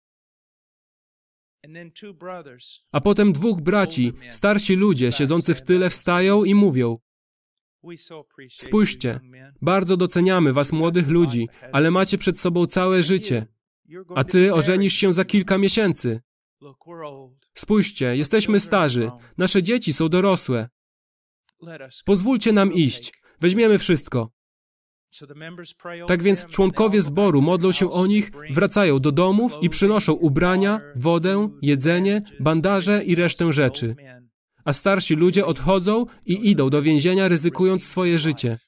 A potem dwóch braci, starsi ludzie, siedzący w tyle, wstają i mówią: Spójrzcie, bardzo doceniamy was, młodych ludzi, ale macie przed sobą całe życie a ty ożenisz się za kilka miesięcy. Spójrzcie, jesteśmy starzy, nasze dzieci są dorosłe. Pozwólcie nam iść, weźmiemy wszystko. Tak więc członkowie zboru modlą się o nich, wracają do domów i przynoszą ubrania, wodę, jedzenie, bandaże i resztę rzeczy. A starsi ludzie odchodzą i idą do więzienia, ryzykując swoje życie.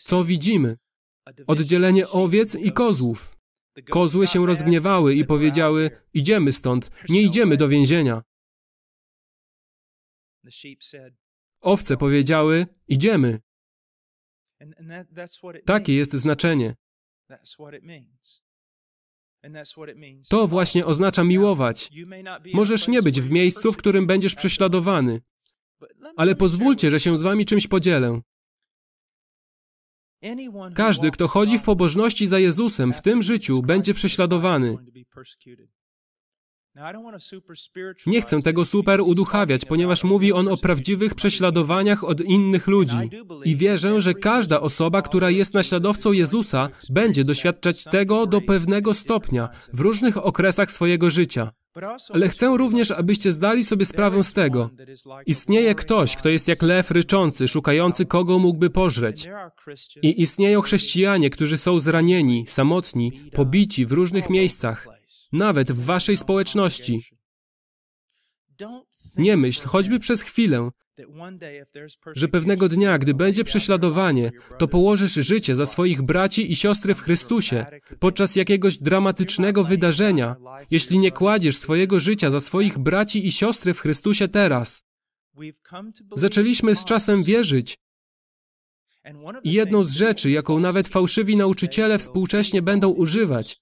Co widzimy? Oddzielenie owiec i kozłów. Kozły się rozgniewały i powiedziały: Idziemy stąd, nie idziemy do więzienia. Owce powiedziały: Idziemy. Takie jest znaczenie. To właśnie oznacza miłować. Możesz nie być w miejscu, w którym będziesz prześladowany, ale pozwólcie, że się z wami czymś podzielę. Każdy, kto chodzi w pobożności za Jezusem w tym życiu, będzie prześladowany. Nie chcę tego super uduchawiać, ponieważ mówi on o prawdziwych prześladowaniach od innych ludzi. I wierzę, że każda osoba, która jest naśladowcą Jezusa, będzie doświadczać tego do pewnego stopnia w różnych okresach swojego życia. Ale chcę również, abyście zdali sobie sprawę z tego. Istnieje ktoś, kto jest jak lew ryczący, szukający kogo mógłby pożreć. I istnieją chrześcijanie, którzy są zranieni, samotni, pobici w różnych miejscach, nawet w waszej społeczności. Nie myśl, choćby przez chwilę, że pewnego dnia, gdy będzie prześladowanie, to położysz życie za swoich braci i siostry w Chrystusie podczas jakiegoś dramatycznego wydarzenia, jeśli nie kładziesz swojego życia za swoich braci i siostry w Chrystusie teraz. Zaczęliśmy z czasem wierzyć. I jedną z rzeczy, jaką nawet fałszywi nauczyciele współcześnie będą używać,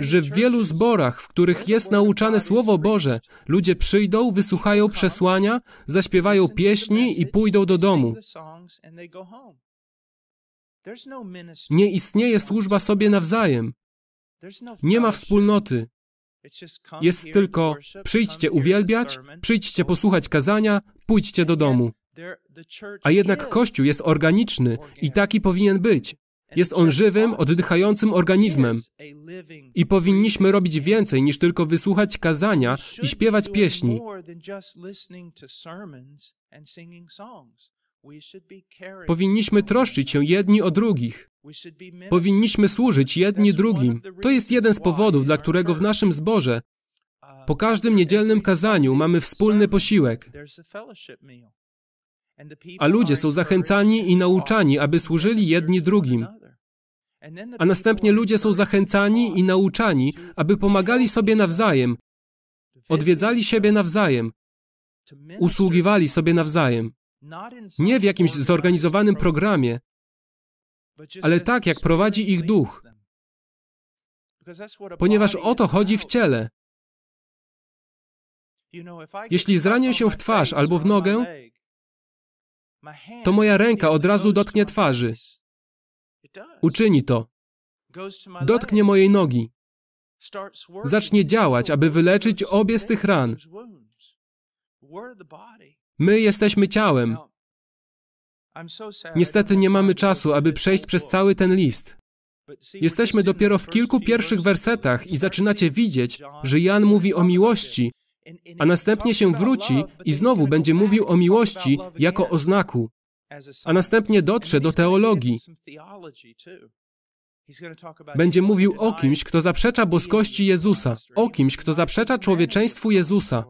że w wielu zborach, w których jest nauczane Słowo Boże, ludzie przyjdą, wysłuchają przesłania, zaśpiewają pieśni i pójdą do domu. No Nie istnieje służba sobie nawzajem. No Nie ma wspólnoty. Jest tylko przyjdźcie uwielbiać, przyjdźcie posłuchać kazania, pójdźcie do domu. A jednak Kościół jest organiczny i taki powinien być. Jest on żywym, oddychającym organizmem i powinniśmy robić więcej niż tylko wysłuchać kazania i śpiewać pieśni. Powinniśmy troszczyć się jedni o drugich. Powinniśmy służyć jedni drugim. To jest jeden z powodów, dla którego w naszym zborze uh, po każdym niedzielnym kazaniu mamy wspólny posiłek. A ludzie są zachęcani i nauczani, aby służyli jedni drugim. A następnie ludzie są zachęcani i nauczani, aby pomagali sobie nawzajem, odwiedzali siebie nawzajem, usługiwali sobie nawzajem. Nie w jakimś zorganizowanym programie, ale tak, jak prowadzi ich duch. Ponieważ o to chodzi w ciele. Jeśli zranię się w twarz albo w nogę, to moja ręka od razu dotknie twarzy. Uczyni to. Dotknie mojej nogi. Zacznie działać, aby wyleczyć obie z tych ran. My jesteśmy ciałem. Niestety nie mamy czasu, aby przejść przez cały ten list. Jesteśmy dopiero w kilku pierwszych wersetach i zaczynacie widzieć, że Jan mówi o miłości, a następnie się wróci i znowu będzie mówił o miłości jako o znaku, a następnie dotrze do teologii. Będzie mówił o kimś, kto zaprzecza boskości Jezusa, o kimś, kto zaprzecza człowieczeństwu Jezusa.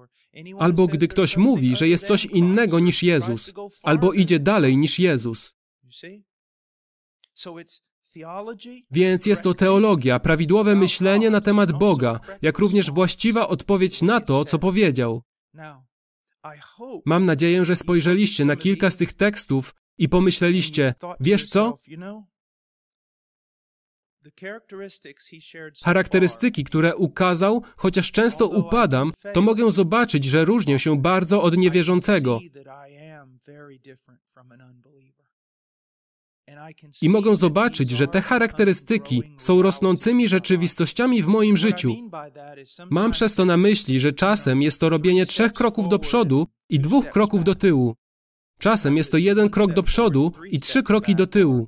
Albo gdy ktoś mówi, że jest coś innego niż Jezus, albo idzie dalej niż Jezus. Więc jest to teologia, prawidłowe myślenie na temat Boga, jak również właściwa odpowiedź na to, co powiedział. Mam nadzieję, że spojrzeliście na kilka z tych tekstów i pomyśleliście, wiesz co? Charakterystyki, które ukazał, chociaż często upadam, to mogę zobaczyć, że różnię się bardzo od niewierzącego. I mogą zobaczyć, że te charakterystyki są rosnącymi rzeczywistościami w moim życiu. Mam przez to na myśli, że czasem jest to robienie trzech kroków do przodu i dwóch kroków do tyłu. Czasem jest to jeden krok do przodu i trzy kroki do tyłu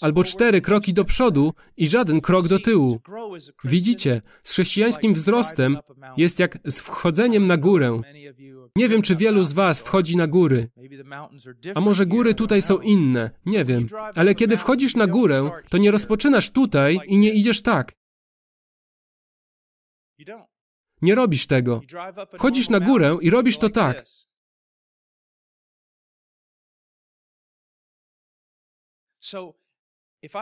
albo cztery kroki do przodu i żaden krok do tyłu. Widzicie, z chrześcijańskim wzrostem jest jak z wchodzeniem na górę. Nie wiem, czy wielu z Was wchodzi na góry. A może góry tutaj są inne, nie wiem. Ale kiedy wchodzisz na górę, to nie rozpoczynasz tutaj i nie idziesz tak. Nie robisz tego. Wchodzisz na górę i robisz to tak.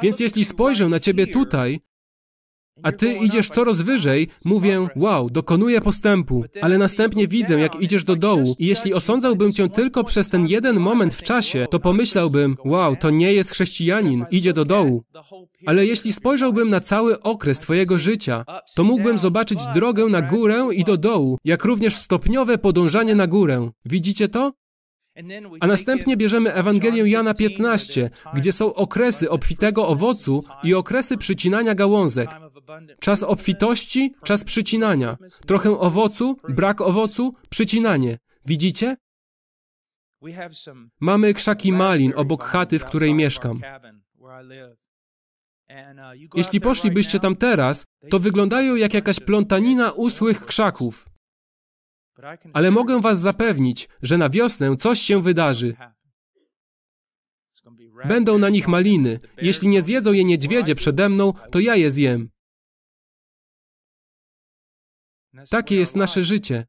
Więc jeśli spojrzę na Ciebie tutaj, a Ty idziesz coraz wyżej, mówię, wow, dokonuję postępu, ale następnie widzę, jak idziesz do dołu i jeśli osądzałbym Cię tylko przez ten jeden moment w czasie, to pomyślałbym, wow, to nie jest chrześcijanin, idzie do dołu. Ale jeśli spojrzałbym na cały okres Twojego życia, to mógłbym zobaczyć drogę na górę i do dołu, jak również stopniowe podążanie na górę. Widzicie to? A następnie bierzemy Ewangelię Jana 15, gdzie są okresy obfitego owocu i okresy przycinania gałązek. Czas obfitości, czas przycinania. Trochę owocu, brak owocu, przycinanie. Widzicie? Mamy krzaki malin obok chaty, w której mieszkam. Uh, Jeśli poszlibyście tam teraz, to wyglądają jak jakaś plątanina usłych krzaków ale mogę Was zapewnić, że na wiosnę coś się wydarzy. Będą na nich maliny. Jeśli nie zjedzą je niedźwiedzie przede mną, to ja je zjem. Takie jest nasze życie.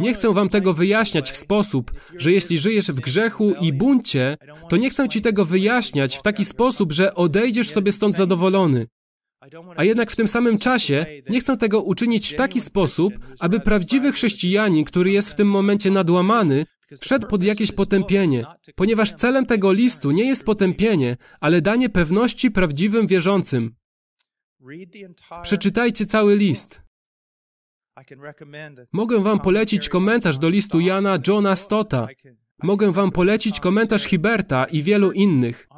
Nie chcę wam tego wyjaśniać w sposób, że jeśli żyjesz w grzechu i buncie, to nie chcę ci tego wyjaśniać w taki sposób, że odejdziesz sobie stąd zadowolony. A jednak w tym samym czasie nie chcę tego uczynić w taki sposób, aby prawdziwy chrześcijanin, który jest w tym momencie nadłamany, wszedł pod jakieś potępienie, ponieważ celem tego listu nie jest potępienie, ale danie pewności prawdziwym wierzącym. Przeczytajcie cały list. Mogę Wam polecić komentarz do listu Jana Johna Stota. Mogę Wam polecić komentarz Hiberta i wielu innych.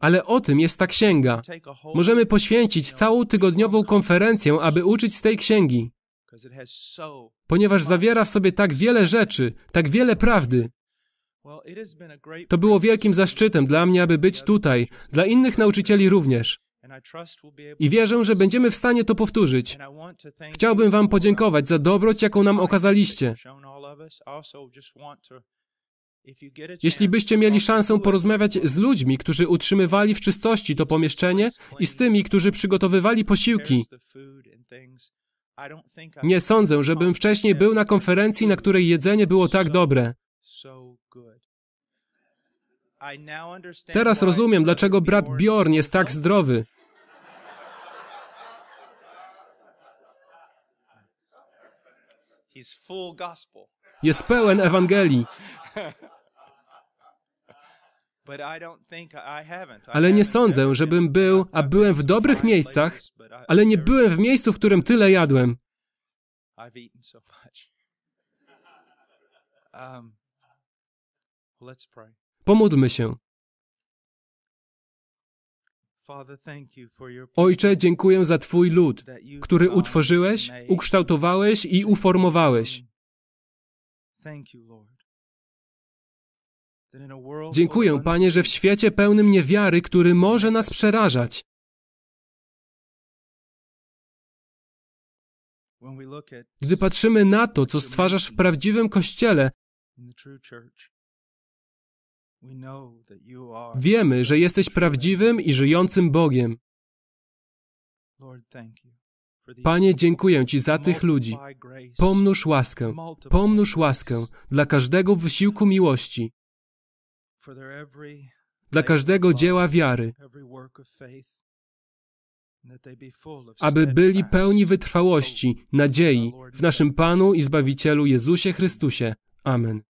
Ale o tym jest ta księga. Możemy poświęcić całą tygodniową konferencję, aby uczyć z tej księgi, ponieważ zawiera w sobie tak wiele rzeczy, tak wiele prawdy. To było wielkim zaszczytem dla mnie, aby być tutaj, dla innych nauczycieli również. I wierzę, że będziemy w stanie to powtórzyć. Chciałbym Wam podziękować za dobroć, jaką nam okazaliście. Jeśli byście mieli szansę porozmawiać z ludźmi, którzy utrzymywali w czystości to pomieszczenie i z tymi, którzy przygotowywali posiłki, nie sądzę, żebym wcześniej był na konferencji, na której jedzenie było tak dobre. Teraz rozumiem, dlaczego brat Bjorn jest tak zdrowy jest pełen Ewangelii. Ale nie sądzę, żebym był, a byłem w dobrych miejscach, ale nie byłem w miejscu, w którym tyle jadłem. Um, Pomódmy się. Ojcze, dziękuję za Twój lud, który utworzyłeś, ukształtowałeś i uformowałeś. Dziękuję, Panie, że w świecie pełnym niewiary, który może nas przerażać, gdy patrzymy na to, co stwarzasz w prawdziwym Kościele, wiemy, że jesteś prawdziwym i żyjącym Bogiem. Panie, dziękuję Ci za tych ludzi. Pomnóż łaskę, pomnóż łaskę dla każdego wysiłku miłości, dla każdego dzieła wiary, aby byli pełni wytrwałości, nadziei w naszym Panu i Zbawicielu Jezusie Chrystusie. Amen.